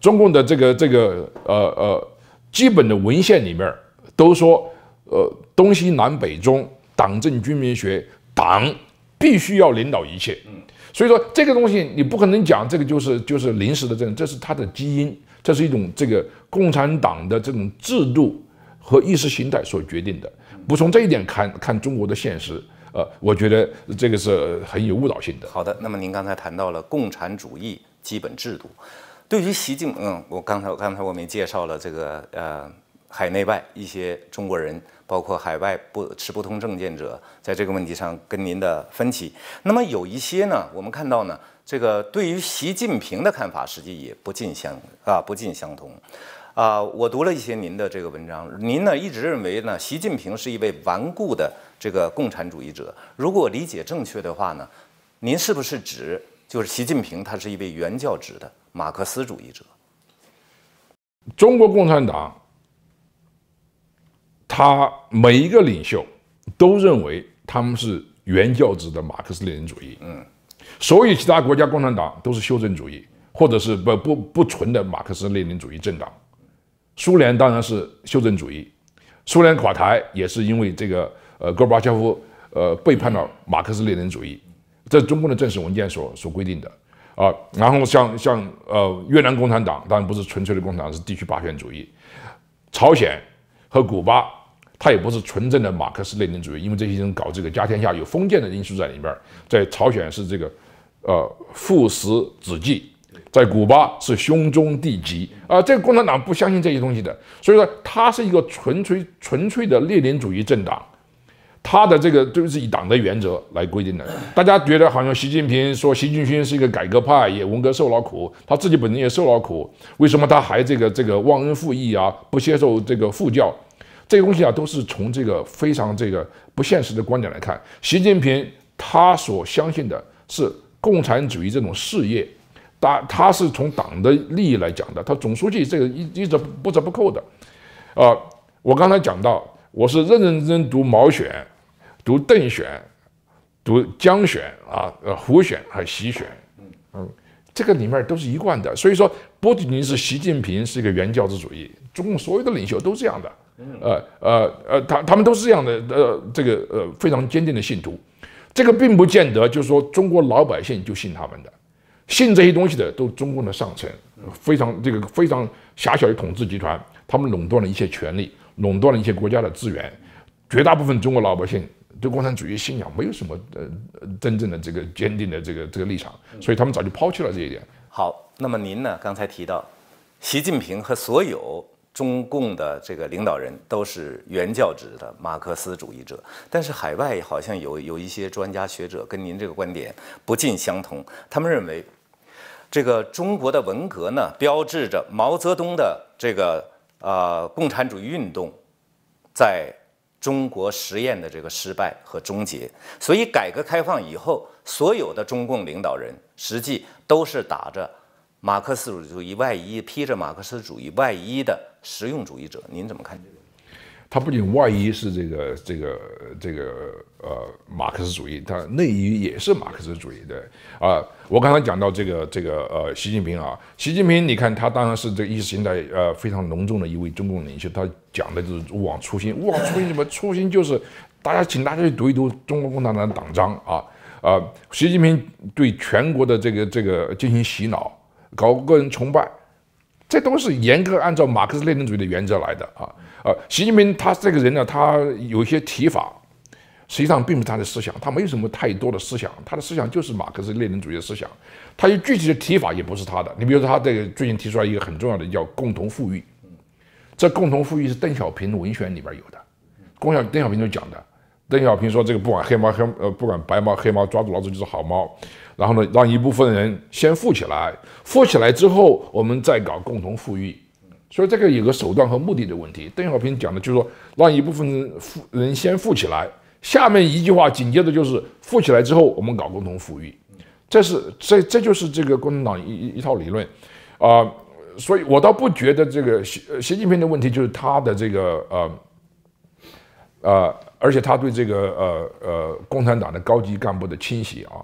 中共的这个这个呃呃基本的文献里面都说，呃东西南北中，党政军民学，党必须要领导一切。嗯，所以说这个东西你不可能讲这个就是就是临时的政，这是它的基因，这是一种这个共产党的这种制度和意识形态所决定的。不从这一点看看中国的现实，呃，我觉得这个是很有误导性的。好的，那么您刚才谈到了共产主义基本制度，对于习近，嗯，我刚才，刚才我们也介绍了这个，呃，海内外一些中国人，包括海外不持不同政见者，在这个问题上跟您的分歧。那么有一些呢，我们看到呢，这个对于习近平的看法，实际也不尽相啊，不尽相同。啊，我读了一些您的这个文章，您呢一直认为呢，习近平是一位顽固的这个共产主义者。如果理解正确的话呢，您是不是指就是习近平他是一位原教旨的马克思主义者？中国共产党，他每一个领袖都认为他们是原教旨的马克思列宁主义。嗯，所以其他国家共产党都是修正主义，或者是不不不纯的马克思列宁主义政党。苏联当然是修正主义，苏联垮台也是因为这个呃，戈尔巴乔夫呃背叛了马克思列宁主义，这中共的正式文件所所规定的啊。然后像像呃越南共产党当然不是纯粹的共产党，是地区霸权主义，朝鲜和古巴它也不是纯正的马克思列宁主义，因为这些人搞这个家天下有封建的因素在里面，在朝鲜是这个呃父死子继。在古巴是兄终弟及啊，这个共产党不相信这些东西的，所以说他是一个纯粹纯粹的列宁主义政党，他的这个都是以党的原则来规定的。大家觉得好像习近平说习近平是一个改革派，也文革受了苦，他自己本身也受了苦，为什么他还这个这个忘恩负义啊，不接受这个复教？这些东西啊，都是从这个非常这个不现实的观点来看。习近平他所相信的是共产主义这种事业。党他是从党的利益来讲的，他总书记这个一一直不折不扣的，呃，我刚才讲到，我是认认真读毛选，读邓选，读江选啊，呃，胡选和习选，嗯嗯，这个里面都是一贯的，所以说不仅仅是习近平是一个原教旨主义，中共所有的领袖都是这样的，呃呃呃，他他们都是这样的，呃，这个呃非常坚定的信徒，这个并不见得就是说中国老百姓就信他们的。信这些东西的都中共的上层，非常这个非常狭小的统治集团，他们垄断了一些权力，垄断了一些国家的资源，绝大部分中国老百姓对共产主义信仰没有什么呃真正的这个坚定的这个这个立场，所以他们早就抛弃了这一点。好，那么您呢？刚才提到，习近平和所有中共的这个领导人都是原教旨的马克思主义者，但是海外好像有有一些专家学者跟您这个观点不尽相同，他们认为。这个中国的文革呢，标志着毛泽东的这个呃共产主义运动在中国实验的这个失败和终结。所以改革开放以后，所有的中共领导人实际都是打着马克思主义外衣、披着马克思主义外衣的实用主义者。您怎么看？他不仅外衣是这个这个这个。呃，马克思主义，它内里也是马克思主义，对啊。我刚才讲到这个这个呃，习近平啊，习近平，你看他当然是这个意识形态呃非常浓重的一位中共领袖，他讲的就是勿忘初心，勿忘初心什么？初心就是大家请大家去读一读中国共产党党章啊啊，习近平对全国的这个这个进行洗脑，搞个人崇拜，这都是严格按照马克思列宁主义的原则来的啊啊，习近平他这个人呢，他有一些提法。实际上，并不是他的思想，他没有什么太多的思想，他的思想就是马克思列宁主义的思想，他有具体的提法，也不是他的。你比如说，他个最近提出来一个很重要的，叫共同富裕。这共同富裕是邓小平文选里边有的，共小邓小平就讲的。邓小平说：“这个不管黑猫黑呃不管白猫黑猫，抓住老鼠就是好猫。”然后呢，让一部分人先富起来，富起来之后，我们再搞共同富裕。所以这个有个手段和目的的问题。邓小平讲的就是说，让一部分富人先富起来。下面一句话，紧接着就是富起来之后，我们搞共同富裕，这是这这就是这个共产党一一套理论，啊，所以我倒不觉得这个习习近平的问题就是他的这个呃，呃，而且他对这个呃呃共产党的高级干部的清洗啊，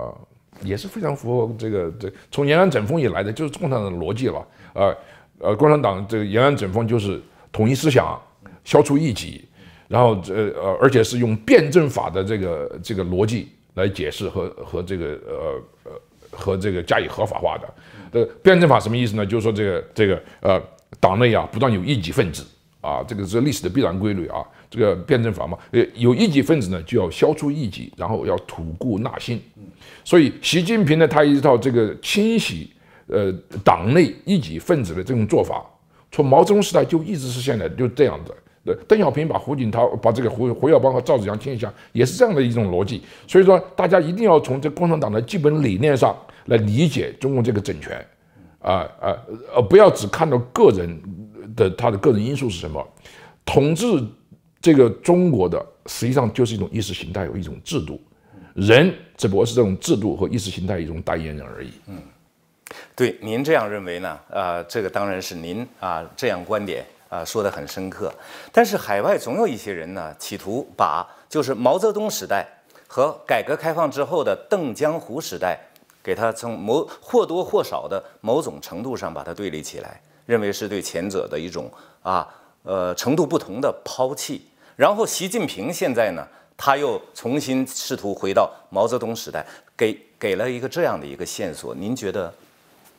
啊也是非常符合这个这从延安整风以来的，就是共产党的逻辑了，呃呃，共产党这个延安整风就是统一思想，消除异己。然后，呃呃，而且是用辩证法的这个这个逻辑来解释和和这个呃呃和这个加以合法化的，这辩证法什么意思呢？就是说这个这个呃党内啊不断有异己分子啊，这个是历史的必然规律啊。这个辩证法嘛，呃有异己分子呢就要消除异己，然后要吐故纳新。所以习近平呢，他一套这个清洗呃党内异己分子的这种做法，从毛泽东时代就一直是现在就这样的。对邓小平把胡锦涛把这个胡胡耀邦和赵紫阳签下，也是这样的一种逻辑。所以说，大家一定要从这共产党的基本理念上来理解中共这个政权，啊啊呃，不要只看到个人的他的个人因素是什么，统治这个中国的实际上就是一种意识形态，有一种制度，人只不过是这种制度和意识形态一种代言人而已。嗯，对，您这样认为呢？呃，这个当然是您啊这样观点。啊，说得很深刻，但是海外总有一些人呢，企图把就是毛泽东时代和改革开放之后的邓江湖时代，给它从某或多或少的某种程度上把它对立起来，认为是对前者的一种啊呃程度不同的抛弃。然后习近平现在呢，他又重新试图回到毛泽东时代，给给了一个这样的一个线索。您觉得？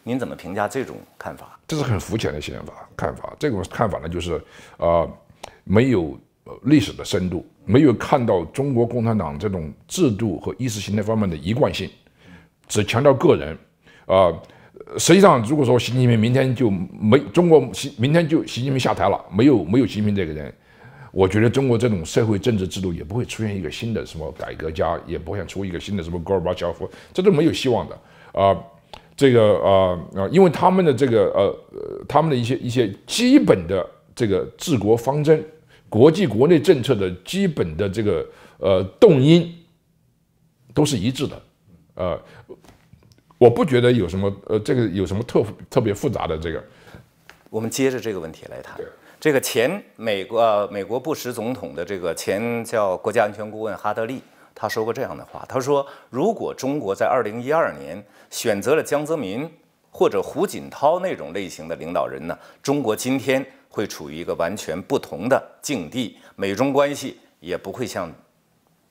您怎么评价这种看法？这是很肤浅的宪法看法。这种看法呢，就是啊，没有历史的深度，没有看到中国共产党这种制度和意识形态方面的一贯性，只强调个人。啊，实际上，如果说习近平明天就没中国，习明天就习近平下台了，没有没有习近平这个人，我觉得中国这种社会政治制度也不会出现一个新的什么改革家，也不会出一个新的什么戈尔巴乔夫，这都没有希望的啊。这个啊啊，因为他们的这个呃，他们的一些一些基本的这个治国方针、国际国内政策的基本的这个呃动因，都是一致的，啊，我不觉得有什么呃，这个有什么特特别复杂的这个。我们接着这个问题来谈，这个前美国美国布什总统的这个前叫国家安全顾问哈德利。他说过这样的话，他说如果中国在二零一二年选择了江泽民或者胡锦涛那种类型的领导人呢，中国今天会处于一个完全不同的境地，美中关系也不会像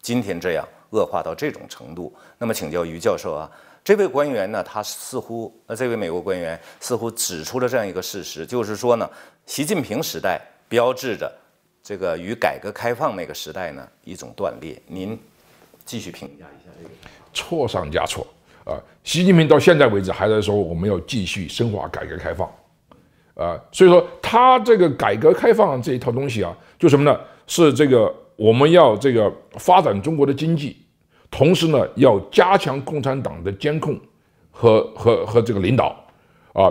今天这样恶化到这种程度。那么，请教于教授啊，这位官员呢，他似乎呃，这位美国官员似乎指出了这样一个事实，就是说呢，习近平时代标志着这个与改革开放那个时代呢一种断裂。您。继续评价一下这个错上加错啊！习近平到现在为止还在说我们要继续深化改革开放啊，所以说他这个改革开放这一套东西啊，就什么呢？是这个我们要这个发展中国的经济，同时呢要加强共产党的监控和和和这个领导啊。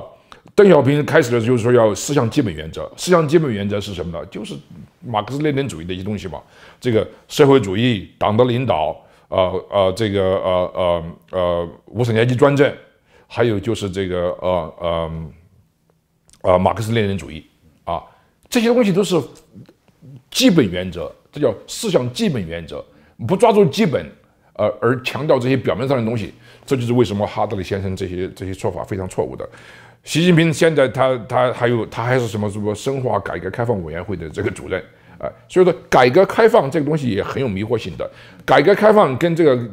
邓小平开始的时候说要四项基本原则。四项基本原则是什么呢？就是马克思列宁主义的一些东西嘛。这个社会主义、党的领导啊啊，这个呃呃呃无产阶级专政，还有就是这个呃呃，啊马克思列宁主义啊这些东西都是基本原则。这叫四项基本原则。不抓住基本，呃，而强调这些表面上的东西，这就是为什么哈德里先生这些这些说法非常错误的。习近平现在他他还有他还是什么什么深化改革开放委员会的这个主任啊，所以说改革开放这个东西也很有迷惑性的。改革开放跟这个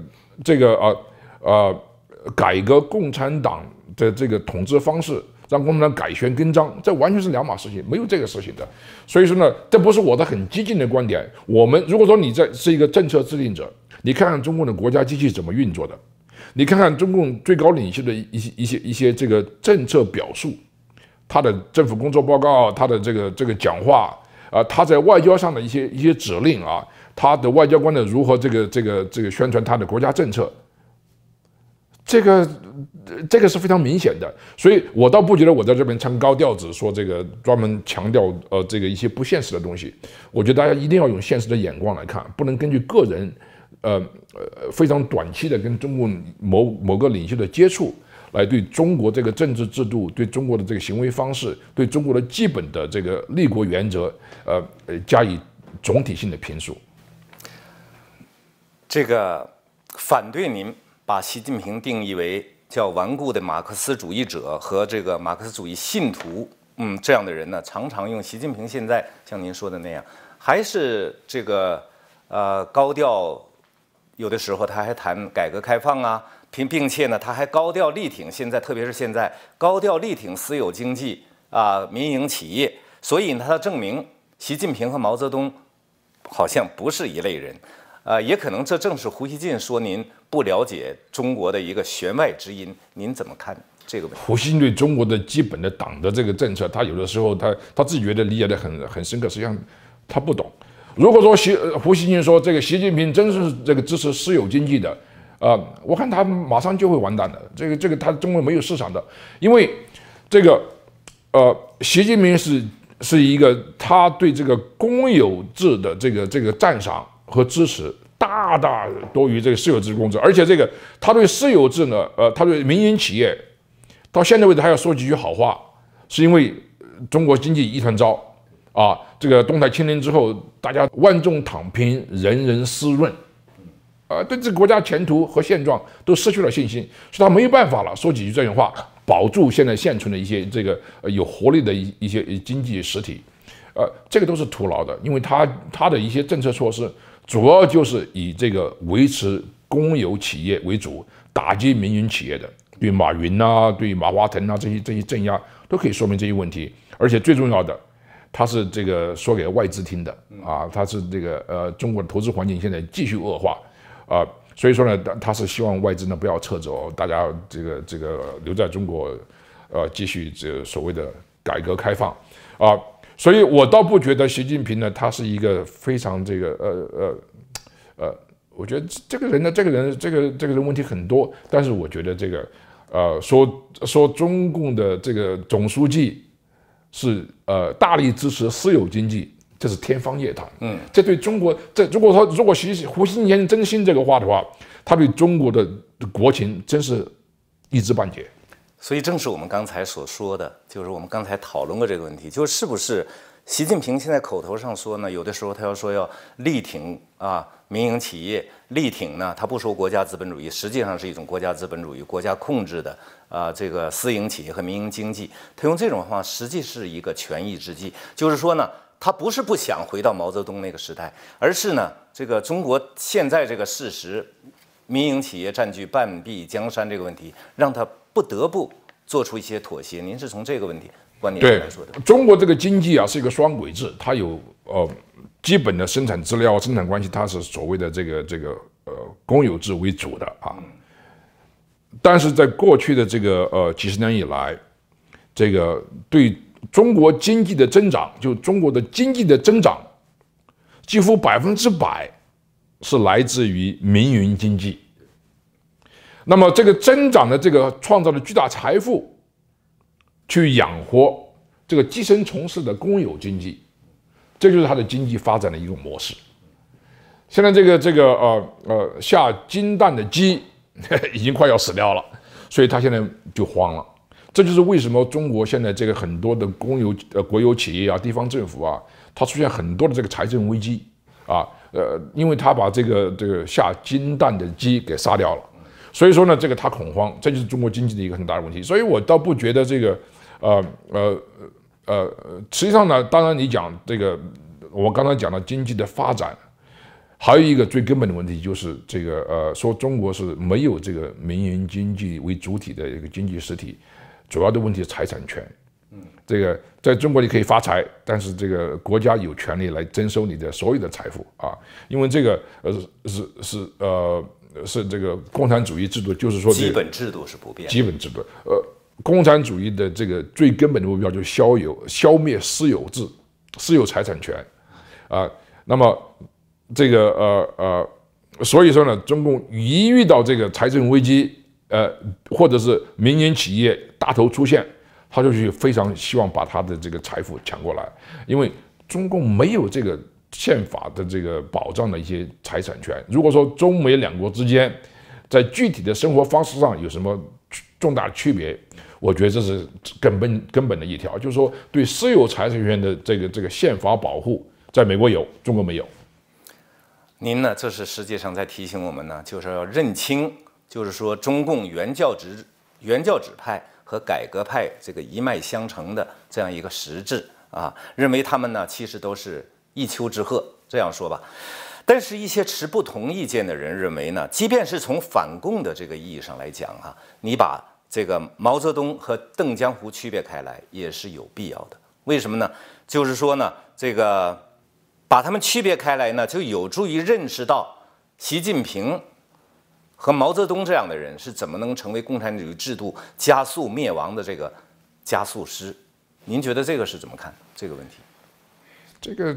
这个呃呃改革共产党的这个统治方式，让共产党改弦更张，这完全是两码事情，没有这个事情的。所以说呢，这不是我的很激进的观点。我们如果说你在是一个政策制定者，你看看中共的国家机器怎么运作的。你看看中共最高领袖的一些一些一些这个政策表述，他的政府工作报告，他的这个这个讲话啊，他在外交上的一些一些指令啊，他的外交官的如何这个这个这个宣传他的国家政策，这个这个是非常明显的。所以我倒不觉得我在这边唱高调子说这个专门强调呃这个一些不现实的东西。我觉得大家一定要用现实的眼光来看，不能根据个人。呃呃，非常短期的跟中共某某个领袖的接触，来对中国这个政治制度、对中国的这个行为方式、对中国的基本的这个立国原则，呃呃，加以总体性的评述。这个反对您把习近平定义为叫顽固的马克思主义者和这个马克思主义信徒，嗯，这样的人呢，常常用习近平现在像您说的那样，还是这个呃高调。有的时候他还谈改革开放啊，并并且呢他还高调力挺现在，特别是现在高调力挺私有经济啊、民营企业。所以呢，证明习近平和毛泽东好像不是一类人，呃，也可能这正是胡锡进说您不了解中国的一个弦外之音。您怎么看这个问题？胡锡进对中国的基本的党的这个政策，他有的时候他他自己觉得理解的很很深刻，实际上他不懂。如果说习胡锡进说这个习近平真是这个支持私有经济的，啊，我看他马上就会完蛋的。这个这个他中国没有市场的，因为这个，呃，习近平是是一个他对这个公有制的这个这个赞赏和支持大大多于这个私有制控制，而且这个他对私有制呢，呃，他对民营企业到现在为止还要说几句好话，是因为中国经济一团糟啊。这个动态清零之后，大家万众躺平，人人湿润，啊，对这个国家前途和现状都失去了信心，所以他没有办法了，说几句这样话，保住现在现存的一些这个有活力的一一些经济实体，呃，这个都是徒劳的，因为他他的一些政策措施，主要就是以这个维持公有企业为主，打击民营企业的，对马云呐，对马化腾啊这些这些镇压都可以说明这些问题，而且最重要的。他是这个说给外资听的啊，他是这个呃，中国的投资环境现在继续恶化啊，所以说呢，他是希望外资呢不要撤走，大家这个这个留在中国，呃，继续这所谓的改革开放啊，所以我倒不觉得习近平呢他是一个非常这个呃呃呃，我觉得这个人呢，这个人这个这个人问题很多，但是我觉得这个呃说说中共的这个总书记。是呃，大力支持私有经济，这是天方夜谭。嗯，这对中国，这如果说如果习胡锡全真心这个话的话，他对中国的国情真是，一知半解。所以正是我们刚才所说的，就是我们刚才讨论过这个问题，就是不是习近平现在口头上说呢，有的时候他要说要力挺啊。民营企业力挺呢，它不说国家资本主义，实际上是一种国家资本主义、国家控制的啊，这个私营企业和民营经济，他用这种话，实际是一个权宜之计。就是说呢，他不是不想回到毛泽东那个时代，而是呢，这个中国现在这个事实，民营企业占据半壁江山这个问题，让他不得不做出一些妥协。您是从这个问题观点来说的。中国这个经济啊，是一个双轨制，它有呃。基本的生产资料、生产关系，它是所谓的这个这个呃公有制为主的啊。但是在过去的这个呃几十年以来，这个对中国经济的增长，就中国的经济的增长，几乎百分之百是来自于民营经济。那么这个增长的这个创造的巨大财富，去养活这个寄生虫式的公有经济。这就是它的经济发展的一种模式。现在这个这个呃呃下金蛋的鸡 (laughs) 已经快要死掉了，所以他现在就慌了。这就是为什么中国现在这个很多的公有呃国有企业啊、地方政府啊，它出现很多的这个财政危机啊，呃，因为他把这个这个下金蛋的鸡给杀掉了。所以说呢，这个他恐慌，这就是中国经济的一个很大的问题。所以我倒不觉得这个呃呃。呃，实际上呢，当然你讲这个，我刚才讲了经济的发展，还有一个最根本的问题就是这个，呃，说中国是没有这个民营经济为主体的一个经济实体，主要的问题是财产权。嗯，这个在中国你可以发财，但是这个国家有权利来征收你的所有的财富啊，因为这个，呃，是是是，呃，是这个共产主义制度，就是说基本制度是不变，基本制度，呃。共产主义的这个最根本的目标就是消有消灭私有制、私有财产权，啊，那么这个呃呃，所以说呢，中共一遇到这个财政危机，呃，或者是民营企业大头出现，他就去非常希望把他的这个财富抢过来，因为中共没有这个宪法的这个保障的一些财产权。如果说中美两国之间在具体的生活方式上有什么重大区别？我觉得这是根本根本的一条，就是说对私有财产权的这个这个宪法保护，在美国有，中国没有。您呢，这是实际上在提醒我们呢，就是要认清，就是说中共原教旨原教旨派和改革派这个一脉相承的这样一个实质啊，认为他们呢其实都是一丘之貉这样说吧。但是，一些持不同意见的人认为呢，即便是从反共的这个意义上来讲啊，你把。这个毛泽东和邓江湖区别开来也是有必要的，为什么呢？就是说呢，这个把他们区别开来呢，就有助于认识到习近平和毛泽东这样的人是怎么能成为共产主义制度加速灭亡的这个加速师。您觉得这个是怎么看这个问题？这个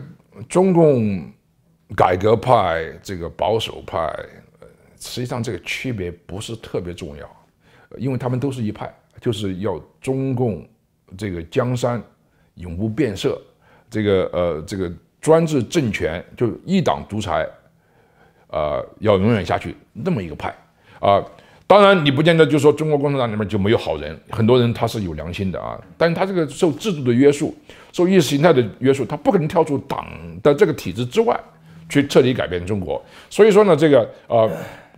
中共改革派、这个保守派，呃，实际上这个区别不是特别重要。因为他们都是一派，就是要中共这个江山永不变色，这个呃，这个专制政权就一党独裁，啊，要永远下去，那么一个派啊。当然，你不见得就说中国共产党里面就没有好人，很多人他是有良心的啊，但是他这个受制度的约束，受意识形态的约束，他不可能跳出党的这个体制之外去彻底改变中国。所以说呢，这个呃。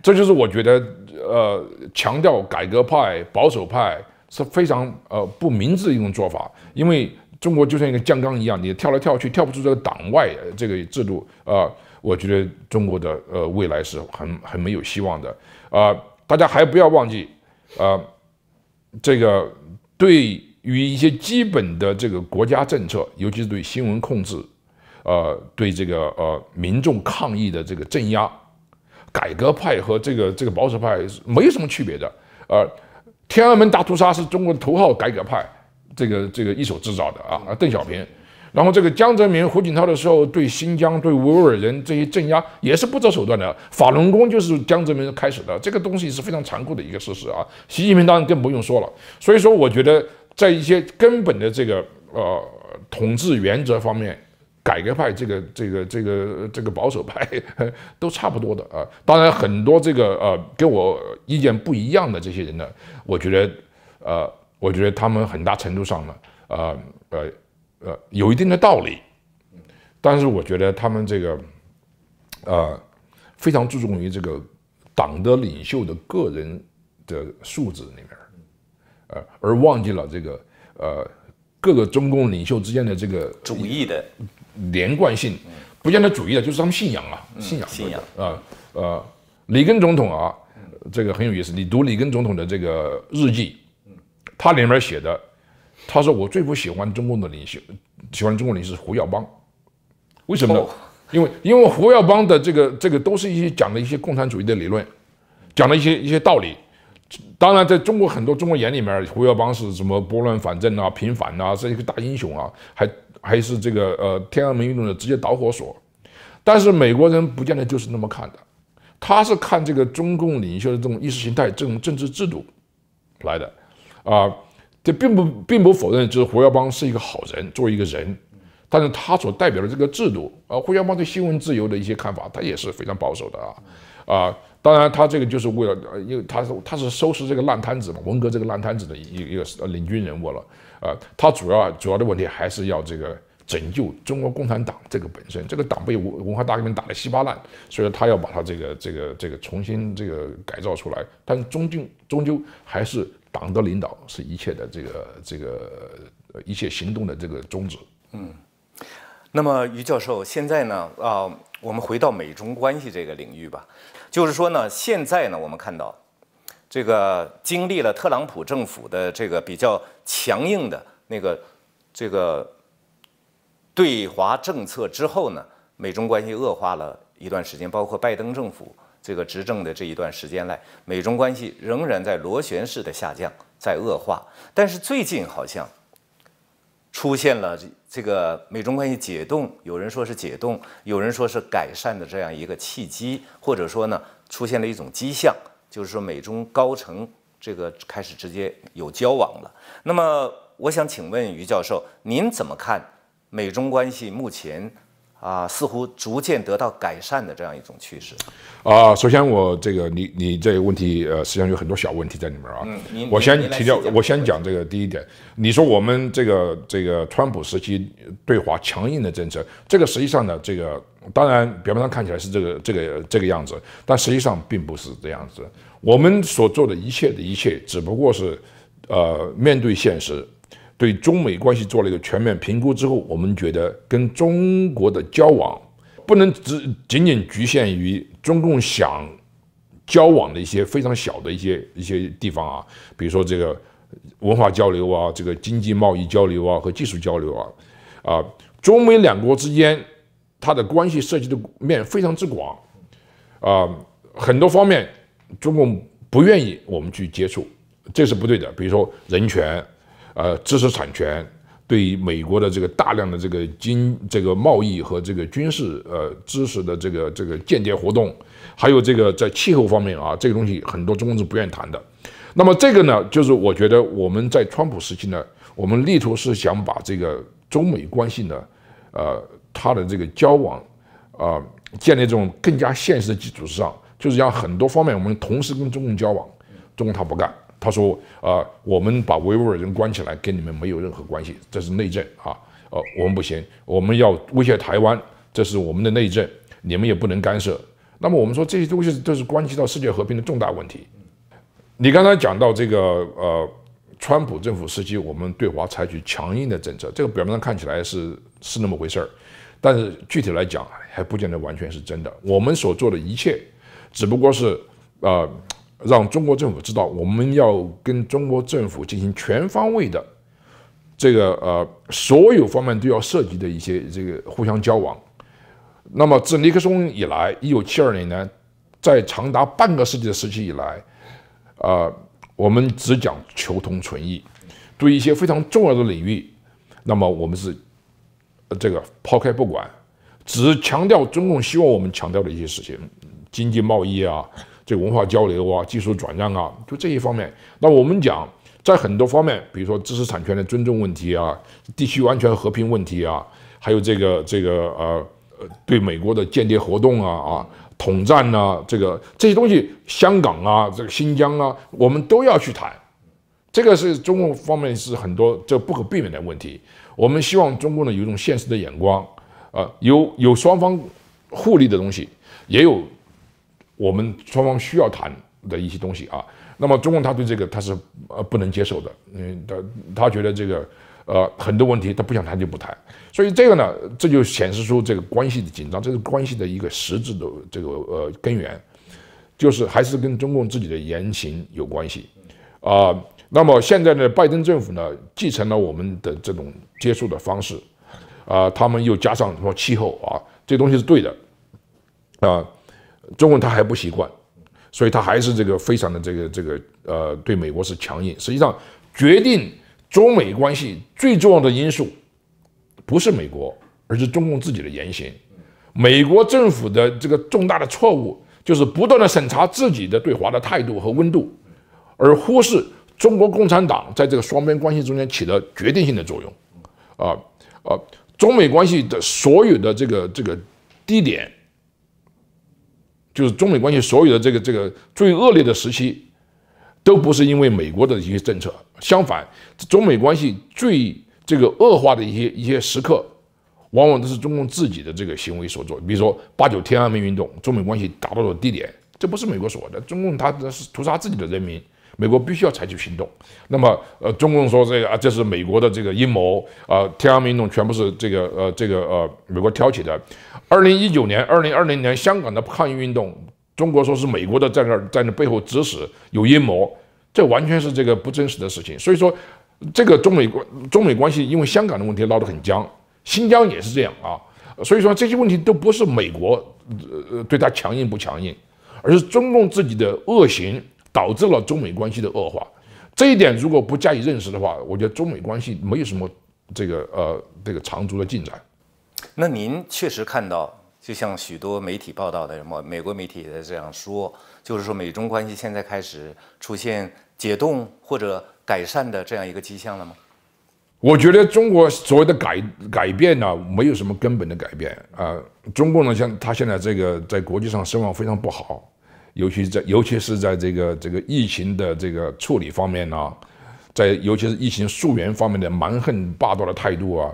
这就是我觉得，呃，强调改革派、保守派是非常呃不明智的一种做法，因为中国就像一个酱缸一样，你跳来跳去，跳不出这个党外这个制度啊。我觉得中国的呃未来是很很没有希望的啊。大家还不要忘记，啊，这个对于一些基本的这个国家政策，尤其是对新闻控制，呃，对这个呃民众抗议的这个镇压。改革派和这个这个保守派是没什么区别的，呃，天安门大屠杀是中国头号改革派这个这个一手制造的啊，邓小平，然后这个江泽民、胡锦涛的时候对新疆对维吾尔人这些镇压也是不择手段的，法轮功就是江泽民开始的，这个东西是非常残酷的一个事实啊，习近平当然更不用说了，所以说我觉得在一些根本的这个呃统治原则方面。改革派这个这个这个这个保守派都差不多的啊，当然很多这个呃跟我意见不一样的这些人呢，我觉得呃我觉得他们很大程度上呢呃呃呃有一定的道理，但是我觉得他们这个呃非常注重于这个党的领袖的个人的素质里面，呃而忘记了这个呃各个中共领袖之间的这个主义的。连贯性，不见得主义的，就是他们信仰啊，信仰，信仰啊，呃，里根总统啊，这个很有意思，你读里根总统的这个日记，他里面写的，他说我最不喜欢中共的领袖，喜欢中共领袖胡耀邦，为什么？因为因为胡耀邦的这个这个都是一些讲的一些共产主义的理论，讲了一些一些道理，当然在中国很多中国眼里面，胡耀邦是什么拨乱反正啊，平反啊，是一个大英雄啊，还。还是这个呃，天安门运动的直接导火索，但是美国人不见得就是那么看的，他是看这个中共领袖的这种意识形态、这种政治制度来的，啊，这并不并不否认，就是胡耀邦是一个好人，作为一个人，但是他所代表的这个制度，啊，胡耀邦对新闻自由的一些看法，他也是非常保守的啊，啊，当然他这个就是为了，因为他是他是收拾这个烂摊子嘛，文革这个烂摊子的一一个领军人物了。呃，他主要主要的问题还是要这个拯救中国共产党这个本身，这个党被文文化大革命打得稀巴烂，所以，他要把它这个这个这个重新这个改造出来。但终究终究还是党的领导是一切的这个这个一切行动的这个宗旨。嗯，那么于教授，现在呢，啊，我们回到美中关系这个领域吧，就是说呢，现在呢，我们看到这个经历了特朗普政府的这个比较。强硬的那个这个对华政策之后呢，美中关系恶化了一段时间，包括拜登政府这个执政的这一段时间来，美中关系仍然在螺旋式的下降，在恶化。但是最近好像出现了这这个美中关系解冻，有人说是解冻，有人说是改善的这样一个契机，或者说呢，出现了一种迹象，就是说美中高层。这个开始直接有交往了。那么，我想请问于教授，您怎么看美中关系目前啊似乎逐渐得到改善的这样一种趋势？啊，首先我这个你你这个问题呃，实际上有很多小问题在里面啊。嗯，我先提掉，我先讲这个第一点。你说我们这个这个川普时期对华强硬的政策，这个实际上呢，这个当然表面上看起来是这个这个这个样子，但实际上并不是这样子。我们所做的一切的一切，只不过是，呃，面对现实，对中美关系做了一个全面评估之后，我们觉得跟中国的交往不能只仅仅局限于中共想交往的一些非常小的一些一些地方啊，比如说这个文化交流啊，这个经济贸易交流啊，和技术交流啊，啊，中美两国之间它的关系涉及的面非常之广，啊，很多方面。中共不愿意我们去接触，这是不对的。比如说人权，呃，知识产权，对于美国的这个大量的这个经这个贸易和这个军事呃知识的这个这个间谍活动，还有这个在气候方面啊，这个东西很多中共是不愿意谈的。那么这个呢，就是我觉得我们在川普时期呢，我们力图是想把这个中美关系呢，呃，他的这个交往啊，建立这种更加现实的基础之上。就是讲很多方面，我们同时跟中共交往，中共他不干，他说啊，我们把维吾尔人关起来，跟你们没有任何关系，这是内政啊，呃，我们不行，我们要威胁台湾，这是我们的内政，你们也不能干涉。那么我们说这些东西都是关系到世界和平的重大问题。你刚才讲到这个呃，川普政府时期，我们对华采取强硬的政策，这个表面上看起来是是那么回事儿，但是具体来讲还不见得完全是真的。我们所做的一切。只不过是，呃，让中国政府知道，我们要跟中国政府进行全方位的，这个呃，所有方面都要涉及的一些这个互相交往。那么，自尼克松以来，一九七二年呢，在长达半个世纪的时期以来，呃，我们只讲求同存异，对一些非常重要的领域，那么我们是，这个抛开不管，只强调中共希望我们强调的一些事情。经济贸易啊，(laughs) 这文化交流啊，技术转让啊，就这些方面。那我们讲，在很多方面，比如说知识产权的尊重问题啊，地区安全和平问题啊，还有这个这个呃呃，对美国的间谍活动啊啊，统战啊，这个这些东西，香港啊，这个新疆啊，我们都要去谈。这个是中共方面是很多这不可避免的问题。我们希望中共呢有一种现实的眼光，啊，有有双方互利的东西，也有。我们双方需要谈的一些东西啊，那么中共他对这个他是呃不能接受的，嗯，他他觉得这个呃很多问题他不想谈就不谈，所以这个呢，这就显示出这个关系的紧张，这是关系的一个实质的这个呃根源，就是还是跟中共自己的言行有关系啊。那么现在呢，拜登政府呢继承了我们的这种接触的方式啊，他们又加上什么气候啊，这东西是对的啊。中文他还不习惯，所以他还是这个非常的这个这个呃，对美国是强硬。实际上，决定中美关系最重要的因素不是美国，而是中共自己的言行。美国政府的这个重大的错误就是不断的审查自己的对华的态度和温度，而忽视中国共产党在这个双边关系中间起的决定性的作用。啊啊，中美关系的所有的这个这个低点。就是中美关系所有的这个这个最恶劣的时期，都不是因为美国的一些政策。相反，中美关系最这个恶化的一些一些时刻，往往都是中共自己的这个行为所做。比如说八九天安门运动，中美关系达到了低点，这不是美国所的，中共他是屠杀自己的人民。美国必须要采取行动。那么，呃，中共说这个啊，这是美国的这个阴谋啊，天安门运动全部是这个呃，这个呃，美国挑起的。二零一九年、二零二零年香港的抗议运动，中国说是美国的在那儿在那背后指使，有阴谋，这完全是这个不真实的事情。所以说，这个中美关中美关系因为香港的问题闹得很僵，新疆也是这样啊。所以说这些问题都不是美国呃对他强硬不强硬，而是中共自己的恶行。导致了中美关系的恶化，这一点如果不加以认识的话，我觉得中美关系没有什么这个呃这个长足的进展。那您确实看到，就像许多媒体报道的什么美国媒体的这样说，就是说美中关系现在开始出现解冻或者改善的这样一个迹象了吗？我觉得中国所谓的改改变呢，没有什么根本的改变啊。中共呢，像他现在这个在国际上声望非常不好。尤其在，尤其是在这个这个疫情的这个处理方面呢，在尤其是疫情溯源方面的蛮横霸道的态度啊，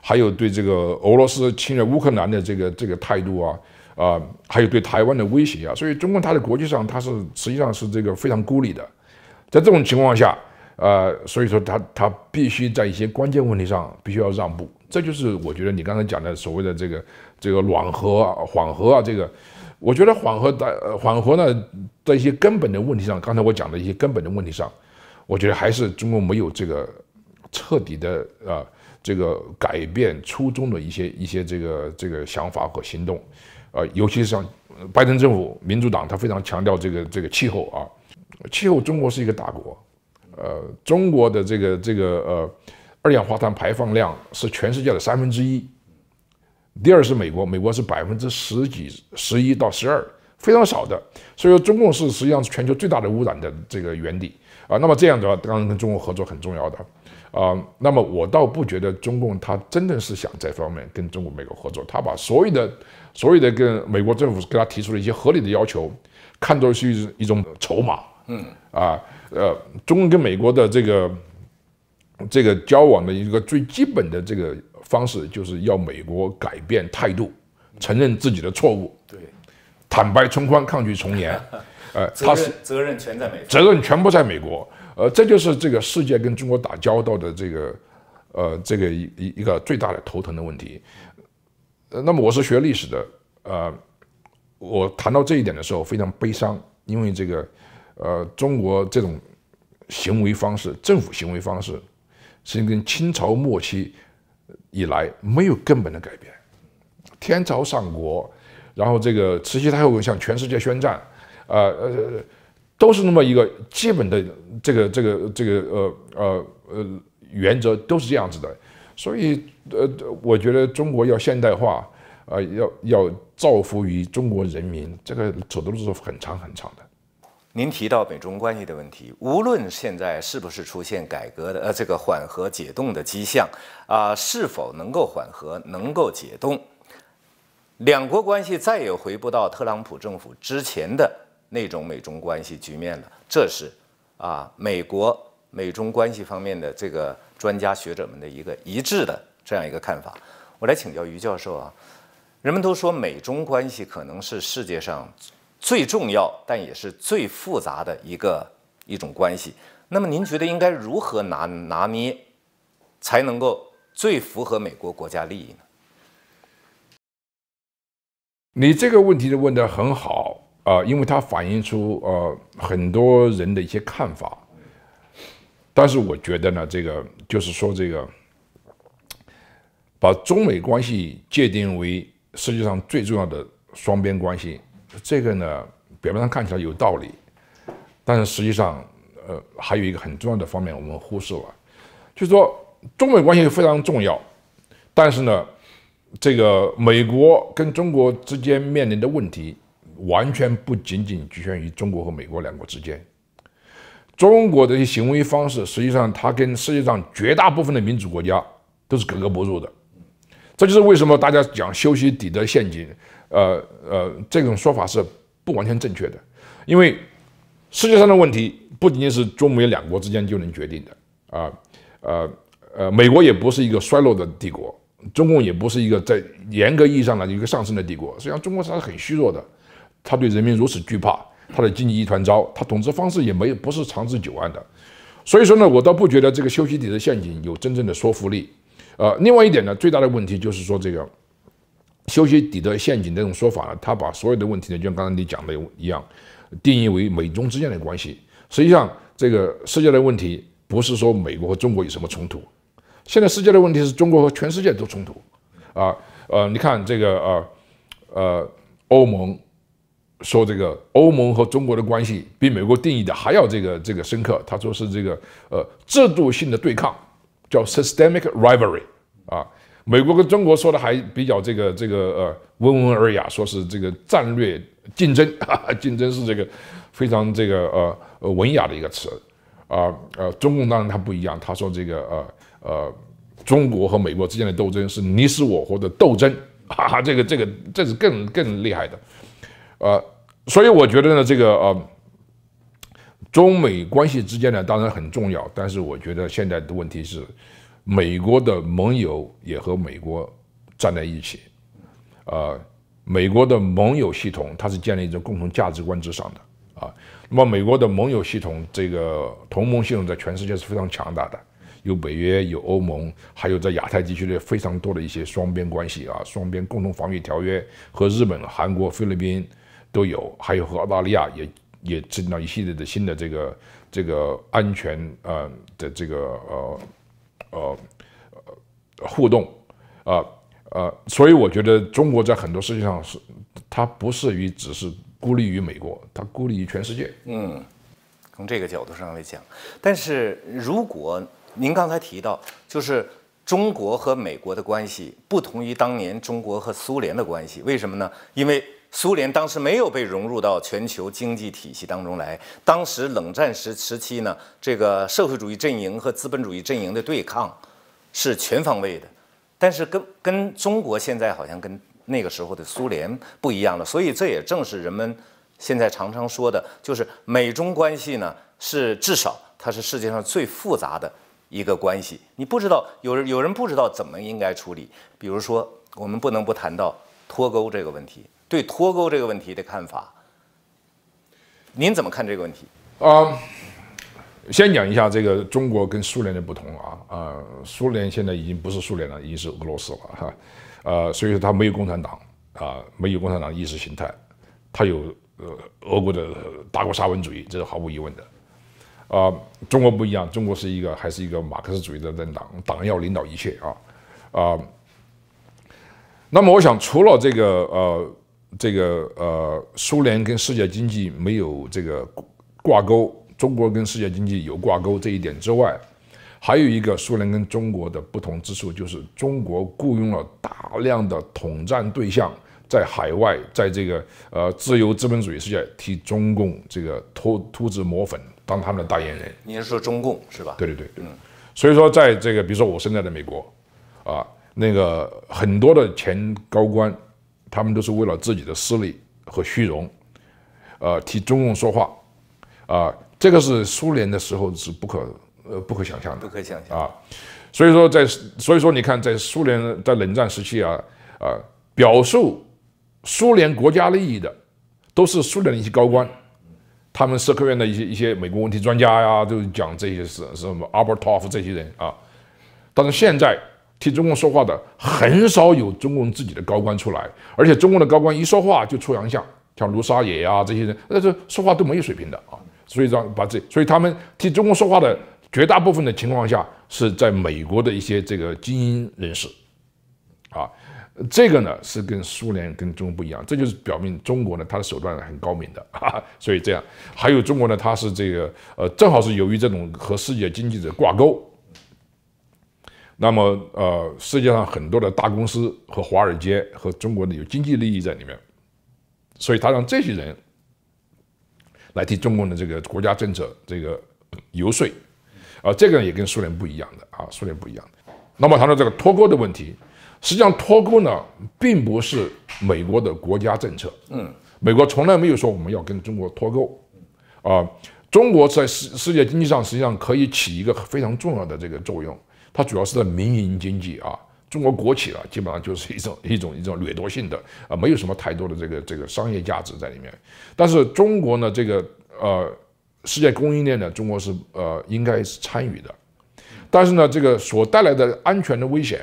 还有对这个俄罗斯侵略乌克兰的这个这个态度啊，啊，还有对台湾的威胁啊，所以中共它在国际上它是实际上是这个非常孤立的，在这种情况下，呃，所以说它它必须在一些关键问题上必须要让步，这就是我觉得你刚才讲的所谓的这个这个暖和缓和啊这个。我觉得缓和的缓和呢，在一些根本的问题上，刚才我讲的一些根本的问题上，我觉得还是中国没有这个彻底的啊，这个改变初衷的一些一些这个这个想法和行动，啊，尤其是像拜登政府民主党，他非常强调这个这个气候啊，气候中国是一个大国，呃，中国的这个这个呃，二氧化碳排放量是全世界的三分之一。第二是美国，美国是百分之十几十一到十二，非常少的。所以说，中共是实际上是全球最大的污染的这个源地啊。那么这样的话，当然跟中国合作很重要的，啊。那么我倒不觉得中共他真的是想这方面跟中国、美国合作，他把所有的、所有的跟美国政府给他提出的一些合理的要求，看作是一种筹码。嗯啊，呃，中共跟美国的这个这个交往的一个最基本的这个。方式就是要美国改变态度，承认自己的错误，对，坦白从宽，抗拒从严。(laughs) 呃，他是责任全在美，国，责任全部在美国。呃，这就是这个世界跟中国打交道的这个呃这个一一一个最大的头疼的问题。呃，那么我是学历史的，呃，我谈到这一点的时候非常悲伤，因为这个呃中国这种行为方式，政府行为方式，是跟清朝末期。以来没有根本的改变，天朝上国，然后这个慈禧太后向全世界宣战，啊呃，都是那么一个基本的这个这个这个呃呃呃原则都是这样子的，所以呃我觉得中国要现代化，啊要要造福于中国人民，这个走的路是很长很长的。您提到美中关系的问题，无论现在是不是出现改革的呃这个缓和解冻的迹象啊，是否能够缓和能够解冻，两国关系再也回不到特朗普政府之前的那种美中关系局面了。这是啊美国美中关系方面的这个专家学者们的一个一致的这样一个看法。我来请教于教授啊，人们都说美中关系可能是世界上。最重要，但也是最复杂的一个一种关系。那么，您觉得应该如何拿拿捏，才能够最符合美国国家利益呢？你这个问题的问的很好啊，因为它反映出呃很多人的一些看法。但是，我觉得呢，这个就是说，这个把中美关系界定为世界上最重要的双边关系。这个呢，表面上看起来有道理，但是实际上，呃，还有一个很重要的方面我们忽视了，就是说中美关系非常重要，但是呢，这个美国跟中国之间面临的问题，完全不仅仅局限于中国和美国两国之间，中国一些行为方式，实际上它跟世界上绝大部分的民主国家都是格格不入的，这就是为什么大家讲“修昔底德陷阱”。呃呃，这种说法是不完全正确的，因为世界上的问题不仅仅是中美两国之间就能决定的啊，呃呃，美国也不是一个衰落的帝国，中共也不是一个在严格意义上的一个上升的帝国。实际上，中国它是很虚弱的，它对人民如此惧怕，它的经济一团糟，它统治方式也没有不是长治久安的。所以说呢，我倒不觉得这个修昔底德陷阱有真正的说服力。呃，另外一点呢，最大的问题就是说这个。修昔底的陷阱这种说法呢，他把所有的问题呢，就像刚才你讲的一样，定义为美中之间的关系。实际上，这个世界的问题不是说美国和中国有什么冲突，现在世界的问题是中国和全世界都冲突。啊，呃，你看这个，呃，呃，欧盟说这个欧盟和中国的关系比美国定义的还要这个这个深刻，他说是这个呃制度性的对抗，叫 systemic rivalry 啊。美国跟中国说的还比较这个这个呃温文尔雅，说是这个战略竞争，(laughs) 竞争是这个非常这个呃文雅的一个词啊呃，中共当然它不一样，他说这个呃呃中国和美国之间的斗争是你死我活的斗争，(laughs) 哈哈，这个这个这是更更厉害的，呃，所以我觉得呢这个呃中美关系之间呢当然很重要，但是我觉得现在的问题是。美国的盟友也和美国站在一起，啊，美国的盟友系统它是建立在共同价值观之上的啊。那么，美国的盟友系统这个同盟系统在全世界是非常强大的，有北约、有欧盟，还有在亚太地区的非常多的一些双边关系啊，双边共同防御条约和日本、韩国、菲律宾都有，还有和澳大利亚也也制定了一系列的新的这个这个安全啊的这个呃。呃，互动，啊呃，所以我觉得中国在很多事情上是，它不是于只是孤立于美国，它孤立于全世界。嗯，从这个角度上来讲，但是如果您刚才提到，就是中国和美国的关系不同于当年中国和苏联的关系，为什么呢？因为。苏联当时没有被融入到全球经济体系当中来。当时冷战时时期呢，这个社会主义阵营和资本主义阵营的对抗是全方位的。但是跟跟中国现在好像跟那个时候的苏联不一样了。所以这也正是人们现在常常说的，就是美中关系呢是至少它是世界上最复杂的一个关系。你不知道有人有人不知道怎么应该处理。比如说，我们不能不谈到脱钩这个问题。对脱钩这个问题的看法，您怎么看这个问题？啊，先讲一下这个中国跟苏联的不同啊啊，苏联现在已经不是苏联了，已经是俄罗斯了哈，呃，所以说它没有共产党啊，没有共产党意识形态，它有呃俄国的大国沙文主义，这是毫无疑问的，啊，中国不一样，中国是一个还是一个马克思主义的政党，党要领导一切啊啊，那么我想除了这个呃。这个呃，苏联跟世界经济没有这个挂钩，中国跟世界经济有挂钩这一点之外，还有一个苏联跟中国的不同之处，就是中国雇佣了大量的统战对象在海外，在这个呃自由资本主义世界替中共这个脱脱脂抹粉，当他们的代言人。您说中共是吧？对对对，嗯，所以说在这个，比如说我身在的美国，啊，那个很多的前高官。他们都是为了自己的私利和虚荣，呃，替中共说话，啊，这个是苏联的时候是不可呃不可想象的，不可想象啊，所以说在所以说你看在苏联在冷战时期啊啊，表述苏联国家利益的都是苏联的一些高官，他们社科院的一些一些美国问题专家呀，就讲这些事，什么阿伯托夫这些人啊，但是现在。替中共说话的很少有中共自己的高官出来，而且中共的高官一说话就出洋相，像卢沙野呀这些人，那这说话都没有水平的啊。所以让把这，所以他们替中共说话的绝大部分的情况下是在美国的一些这个精英人士，啊，这个呢是跟苏联跟中不一样，这就是表明中国呢他的手段很高明的啊。所以这样，还有中国呢，他是这个呃，正好是由于这种和世界经济的挂钩。那么，呃，世界上很多的大公司和华尔街和中国的有经济利益在里面，所以他让这些人来替中共的这个国家政策这个游说，啊，这个也跟苏联不一样的啊，苏联不一样的。那么谈到这个脱钩的问题，实际上脱钩呢并不是美国的国家政策，嗯，美国从来没有说我们要跟中国脱钩，啊，中国在世世界经济上实际上可以起一个非常重要的这个作用。它主要是在民营经济啊，中国国企啊，基本上就是一种 (laughs) 一种一种掠夺性的啊，没有什么太多的这个这个商业价值在里面。但是中国呢，这个呃世界供应链呢，中国是呃应该是参与的，但是呢，这个所带来的安全的危险，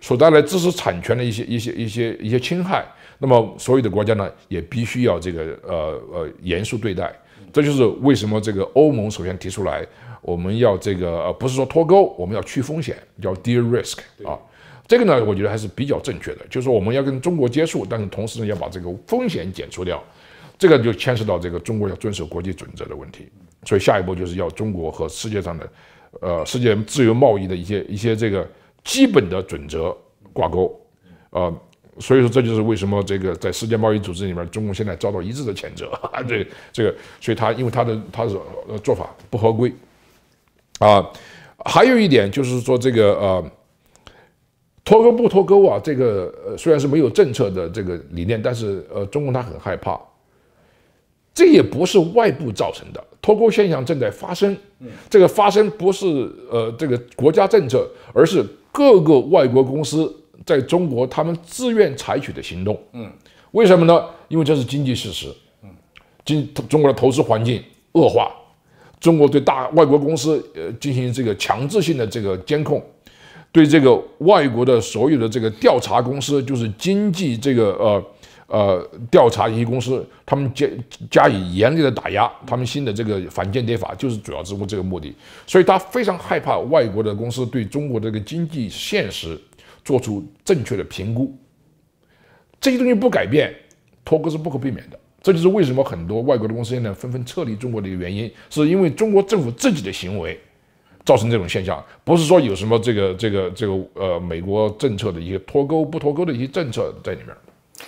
所带来知识产权的一些一些一些一些侵害，那么所有的国家呢也必须要这个呃呃严肃对待。这就是为什么这个欧盟首先提出来。我们要这个呃，不是说脱钩，我们要去风险，要 deal risk 啊，这个呢，我觉得还是比较正确的，就是说我们要跟中国接触，但是同时呢要把这个风险减除掉，这个就牵涉到这个中国要遵守国际准则的问题，所以下一步就是要中国和世界上的，呃，世界自由贸易的一些一些这个基本的准则挂钩，啊，所以说这就是为什么这个在世界贸易组织里面，中国现在遭到一致的谴责，(laughs) 对这个，所以他因为他的他的做法不合规。啊，还有一点就是说这个呃，脱钩不脱钩啊，这个呃虽然是没有政策的这个理念，但是呃，中共他很害怕，这也不是外部造成的脱钩现象正在发生，这个发生不是呃这个国家政策，而是各个外国公司在中国他们自愿采取的行动，嗯，为什么呢？因为这是经济事实，嗯，经中国的投资环境恶化。中国对大外国公司，呃，进行这个强制性的这个监控，对这个外国的所有的这个调查公司，就是经济这个呃呃调查一些公司，他们加加以严厉的打压。他们新的这个反间谍法就是主要是目这个目的，所以他非常害怕外国的公司对中国这个经济现实做出正确的评估。这些东西不改变，脱钩是不可避免的。这就是为什么很多外国的公司现在纷纷撤离中国的一个原因，是因为中国政府自己的行为造成这种现象，不是说有什么这个这个这个呃美国政策的一些脱钩不脱钩的一些政策在里面。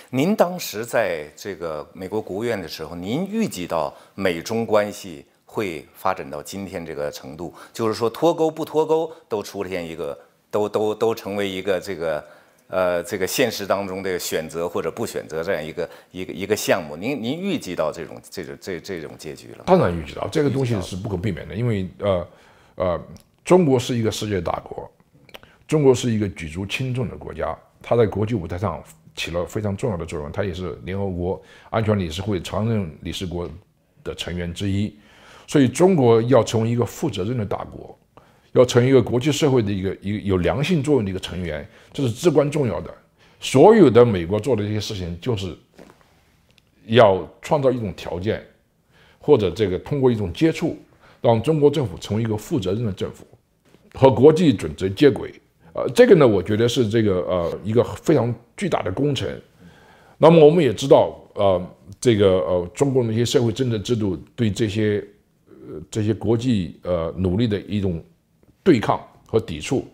您当时在这个美国国务院的时候，您预计到美中关系会发展到今天这个程度，就是说脱钩不脱钩都出现一个都都都成为一个这个。呃，这个现实当中的选择或者不选择这样一个一个一个项目，您您预计到这种这种这这种结局了？当然预计到，这个东西是不可避免的，因为呃，呃，中国是一个世界大国，中国是一个举足轻重的国家，它在国际舞台上起了非常重要的作用，它也是联合国安全理事会常任理事国的成员之一，所以中国要成为一个负责任的大国。要成为一个国际社会的一个一有良性作用的一个成员，这是至关重要的。所有的美国做的这些事情，就是要创造一种条件，或者这个通过一种接触，让中国政府成为一个负责任的政府，和国际准则接轨。呃，这个呢，我觉得是这个呃一个非常巨大的工程。那么我们也知道，呃，这个呃中国那些社会政治制度对这些呃这些国际呃努力的一种。对抗和抵触，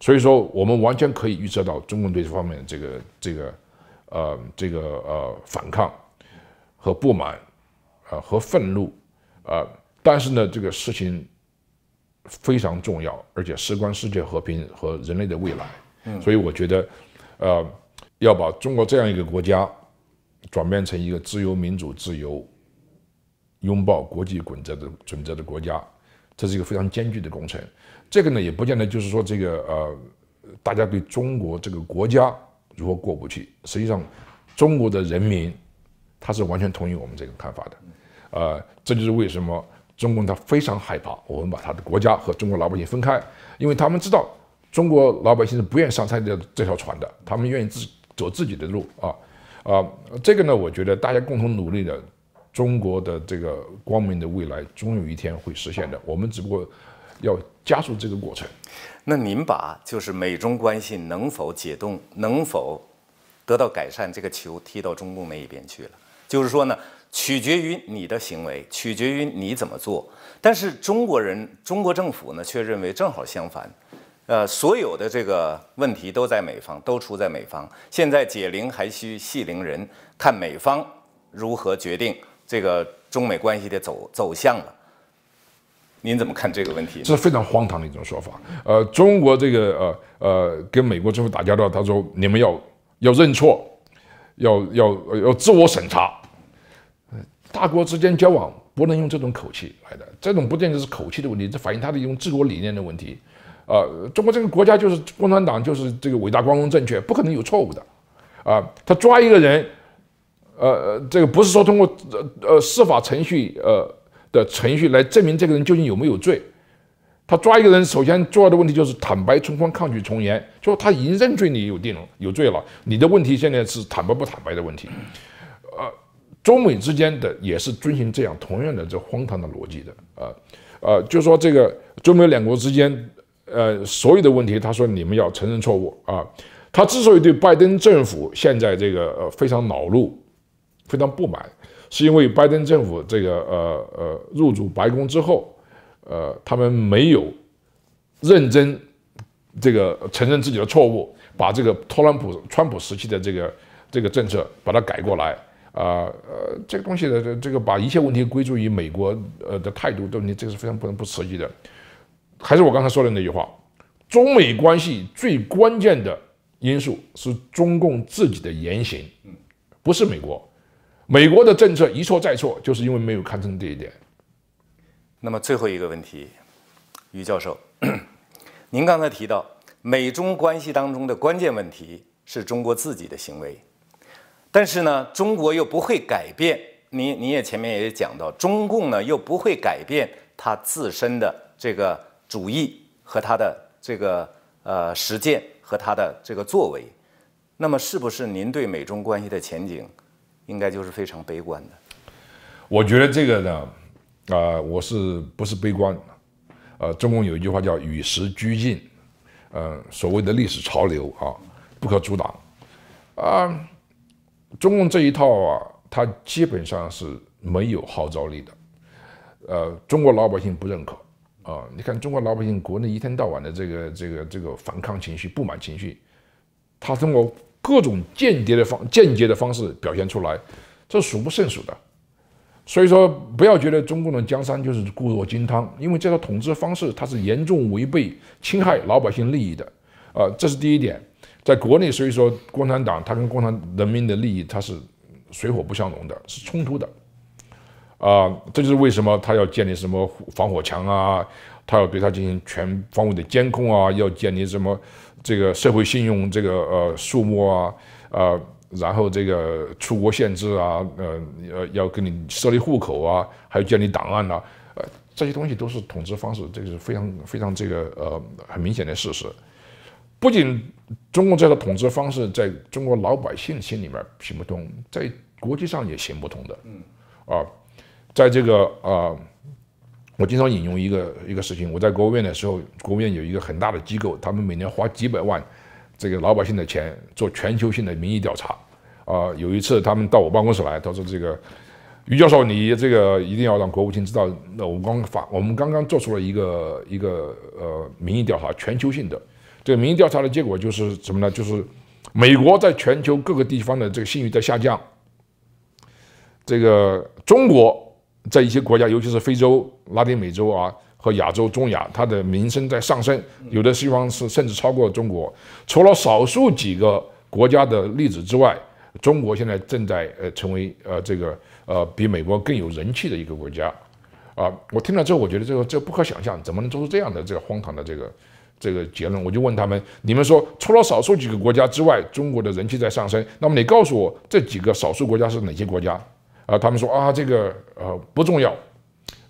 所以说我们完全可以预测到中共对这方面这个这个，呃，这个呃反抗和不满，啊和愤怒，啊，但是呢，这个事情非常重要，而且事关世界和平和人类的未来。所以我觉得，呃，要把中国这样一个国家转变成一个自由民主、自由拥抱国际准则的准则的国家，这是一个非常艰巨的工程。这个呢，也不见得就是说这个呃，大家对中国这个国家如何过不去。实际上，中国的人民他是完全同意我们这个看法的。呃，这就是为什么中共他非常害怕我们把他的国家和中国老百姓分开，因为他们知道中国老百姓是不愿意上他的这条船的，他们愿意自己走自己的路啊啊！这个呢，我觉得大家共同努力的，中国的这个光明的未来，终有一天会实现的。我们只不过要。加速这个过程。那您把就是美中关系能否解冻，能否得到改善，这个球踢到中共那一边去了。就是说呢，取决于你的行为，取决于你怎么做。但是中国人、中国政府呢，却认为正好相反。呃，所有的这个问题都在美方，都出在美方。现在解铃还需系铃人，看美方如何决定这个中美关系的走走向了。您怎么看这个问题？这是非常荒唐的一种说法。呃，中国这个呃呃跟美国政府打交道，他说你们要要认错，要要要自我审查。大国之间交往不能用这种口气来的。这种不仅仅是口气的问题，这反映他的一种治国理念的问题。呃，中国这个国家就是共产党就是这个伟大光荣正确，不可能有错误的。啊，他抓一个人，呃，这个不是说通过呃呃司法程序呃。的程序来证明这个人究竟有没有罪，他抓一个人首先重要的问题就是坦白从宽，抗拒从严，就说他已经认罪，你有定了，有罪了，你的问题现在是坦白不坦白的问题。呃，中美之间的也是遵循这样同样的这荒唐的逻辑的。呃，呃，就说这个中美两国之间，呃，所有的问题，他说你们要承认错误啊。他之所以对拜登政府现在这个呃非常恼怒，非常不满。是因为拜登政府这个呃呃入主白宫之后，呃，他们没有认真这个承认自己的错误，把这个特朗普川普时期的这个这个政策把它改过来啊呃，这个东西的这个把一切问题归咎于美国呃的态度的问题，这个是非常不能不持疑的。还是我刚才说的那句话，中美关系最关键的因素是中共自己的言行，不是美国。美国的政策一错再错，就是因为没有看准这一点。那么最后一个问题，于教授，(coughs) 您刚才提到美中关系当中的关键问题是中国自己的行为，但是呢，中国又不会改变。您，您也前面也讲到，中共呢又不会改变它自身的这个主义和它的这个呃实践和它的这个作为。那么，是不是您对美中关系的前景？应该就是非常悲观的。我觉得这个呢，啊，我是不是悲观？呃，中共有一句话叫“与时俱进”，嗯，所谓的历史潮流啊，不可阻挡。啊，中共这一套啊，它基本上是没有号召力的。呃，中国老百姓不认可啊。你看，中国老百姓国内一天到晚的这个、这个、这个反抗情绪、不满情绪，他中国。各种间谍的方间谍的方式表现出来，这数不胜数的。所以说，不要觉得中共的江山就是固若金汤，因为这套统治方式它是严重违背、侵害老百姓利益的。呃，这是第一点，在国内，所以说共产党它跟共产人民的利益它是水火不相容的，是冲突的。啊，这就是为什么他要建立什么防火墙啊，他要对他进行全方位的监控啊，要建立什么？这个社会信用这个呃数目啊，呃，然后这个出国限制啊，呃，要要给你设立户口啊，还有建立档案呐，呃，这些东西都是统治方式，这是非常非常这个呃很明显的事实。不仅中共这个统治方式在中国老百姓心里面行不通，在国际上也行不通的。嗯，啊，在这个啊。我经常引用一个一个事情，我在国务院的时候，国务院有一个很大的机构，他们每年花几百万，这个老百姓的钱做全球性的民意调查，啊，有一次他们到我办公室来，他说：“这个于教授，你这个一定要让国务卿知道，那我刚发，我们刚刚做出了一个一个呃民意调查，全球性的，这个民意调查的结果就是什么呢？就是美国在全球各个地方的这个信誉在下降，这个中国。”在一些国家，尤其是非洲、拉丁美洲啊和亚洲、中亚，它的名声在上升，有的西方是甚至超过中国。除了少数几个国家的例子之外，中国现在正在呃成为呃这个呃比美国更有人气的一个国家。啊，我听了之后，我觉得这个这不可想象，怎么能做出这样的这个荒唐的这个这个结论？我就问他们：你们说除了少数几个国家之外，中国的人气在上升，那么你告诉我这几个少数国家是哪些国家？啊，他们说啊，这个呃不重要，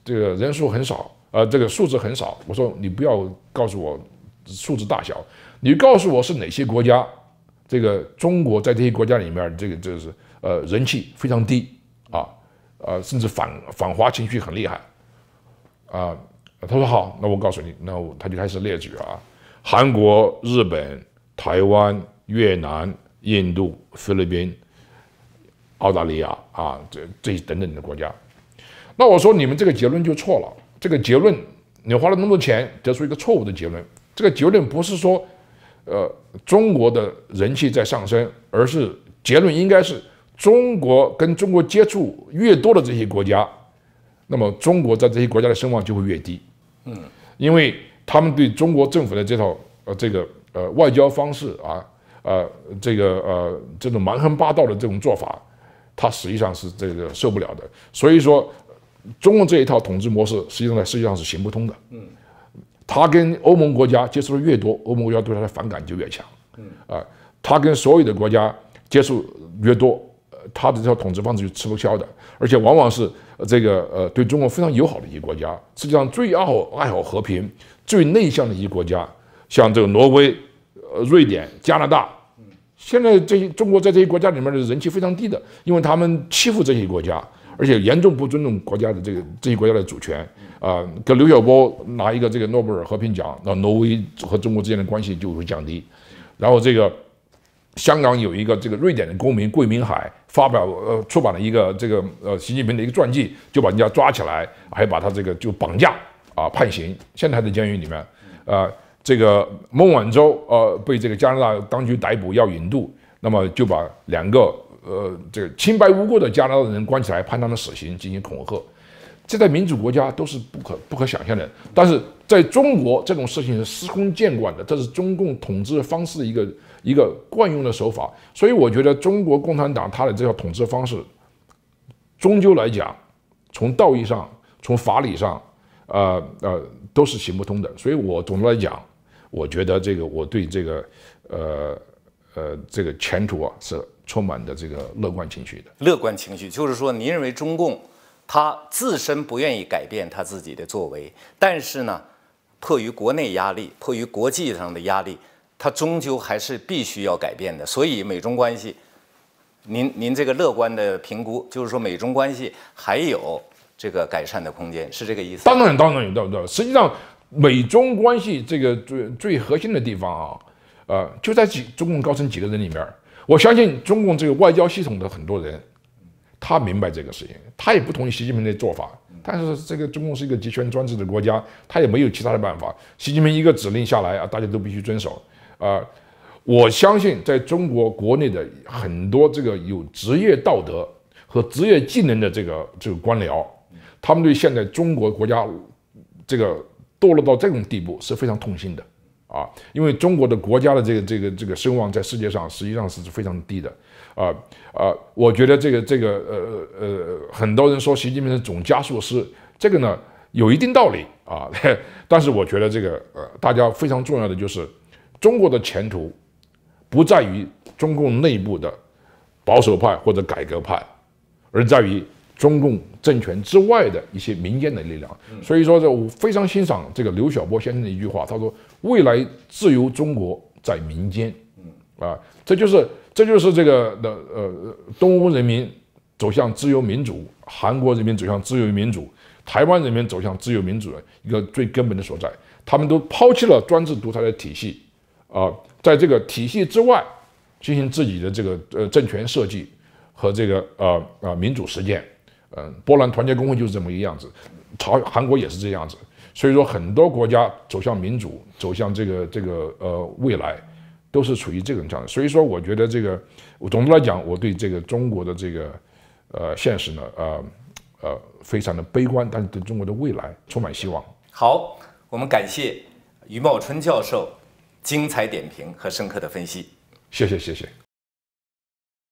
这个人数很少，呃，这个数字很少。我说你不要告诉我数字大小，你告诉我是哪些国家，这个中国在这些国家里面，这个这是呃人气非常低啊啊，甚至反反华情绪很厉害啊。他说好，那我告诉你，那他就开始列举啊，韩国、日本、台湾、越南、印度、菲律宾。澳大利亚啊，这这等等的国家，那我说你们这个结论就错了。这个结论，你花了那么多钱得出一个错误的结论。这个结论不是说，呃，中国的人气在上升，而是结论应该是中国跟中国接触越多的这些国家，那么中国在这些国家的声望就会越低。嗯，因为他们对中国政府的这套呃这个呃外交方式啊，呃这个呃这种蛮横霸道的这种做法。他实际上是这个受不了的，所以说，中共这一套统治模式，实际上在世界上是行不通的。嗯，他跟欧盟国家接触的越多，欧盟国家对他的反感就越强。嗯，啊，他跟所有的国家接触越多，他的这套统治方式就吃不消的，而且往往是这个呃，对中国非常友好的一些国家，世界上最爱好爱好和平、最内向的一些国家，像这个挪威、瑞典、加拿大。现在这些中国在这些国家里面的人气非常低的，因为他们欺负这些国家，而且严重不尊重国家的这个这些国家的主权啊。跟刘晓波拿一个这个诺贝尔和平奖，那挪威和中国之间的关系就会降低。然后这个香港有一个这个瑞典的公民桂明海发表呃出版了一个这个呃习近平的一个传记，就把人家抓起来，还把他这个就绑架啊判刑，现在还在监狱里面啊。这个孟晚舟呃被这个加拿大当局逮捕要引渡，那么就把两个呃这个清白无辜的加拿大人关起来判他们死刑进行恐吓，这在民主国家都是不可不可想象的。但是在中国这种事情是司空见惯的，这是中共统治方式一个一个惯用的手法。所以我觉得中国共产党他的这套统治方式，终究来讲，从道义上、从法理上，呃呃都是行不通的。所以我总的来讲。我觉得这个，我对这个，呃，呃，这个前途啊，是充满着这个乐观情绪的。乐观情绪就是说，您认为中共他自身不愿意改变他自己的作为，但是呢，迫于国内压力，迫于国际上的压力，他终究还是必须要改变的。所以，美中关系，您您这个乐观的评估，就是说美中关系还有这个改善的空间，是这个意思？当然，当然，当然，实际上。美中关系这个最最核心的地方啊，呃，就在几中共高层几个人里面，我相信中共这个外交系统的很多人，他明白这个事情，他也不同意习近平的做法，但是这个中共是一个集权专制的国家，他也没有其他的办法。习近平一个指令下来啊，大家都必须遵守。啊，我相信在中国国内的很多这个有职业道德和职业技能的这个这个官僚，他们对现在中国国家这个。堕落到这种地步是非常痛心的，啊，因为中国的国家的这个这个这个声望在世界上实际上是非常低的，啊啊，我觉得这个这个呃呃呃，很多人说习近平是总加速师，这个呢有一定道理啊，但是我觉得这个呃，大家非常重要的就是中国的前途不在于中共内部的保守派或者改革派，而在于。中共政权之外的一些民间的力量，所以说这我非常欣赏这个刘晓波先生的一句话，他说：“未来自由中国在民间。”啊，这就是这就是这个的呃，东欧人民走向自由民主，韩国人民走向自由民主，台湾人民走向自由民主的一个最根本的所在。他们都抛弃了专制独裁的体系，啊，在这个体系之外进行自己的这个呃政权设计和这个呃啊民主实践。嗯，波兰团结工会就是这么一个样子，朝韩国也是这样子，所以说很多国家走向民主，走向这个这个呃未来，都是处于这种状态。所以说，我觉得这个，总的来讲，我对这个中国的这个呃现实呢，呃呃，非常的悲观，但是对中国的未来充满希望。好，我们感谢于茂春教授精彩点评和深刻的分析，谢谢谢谢。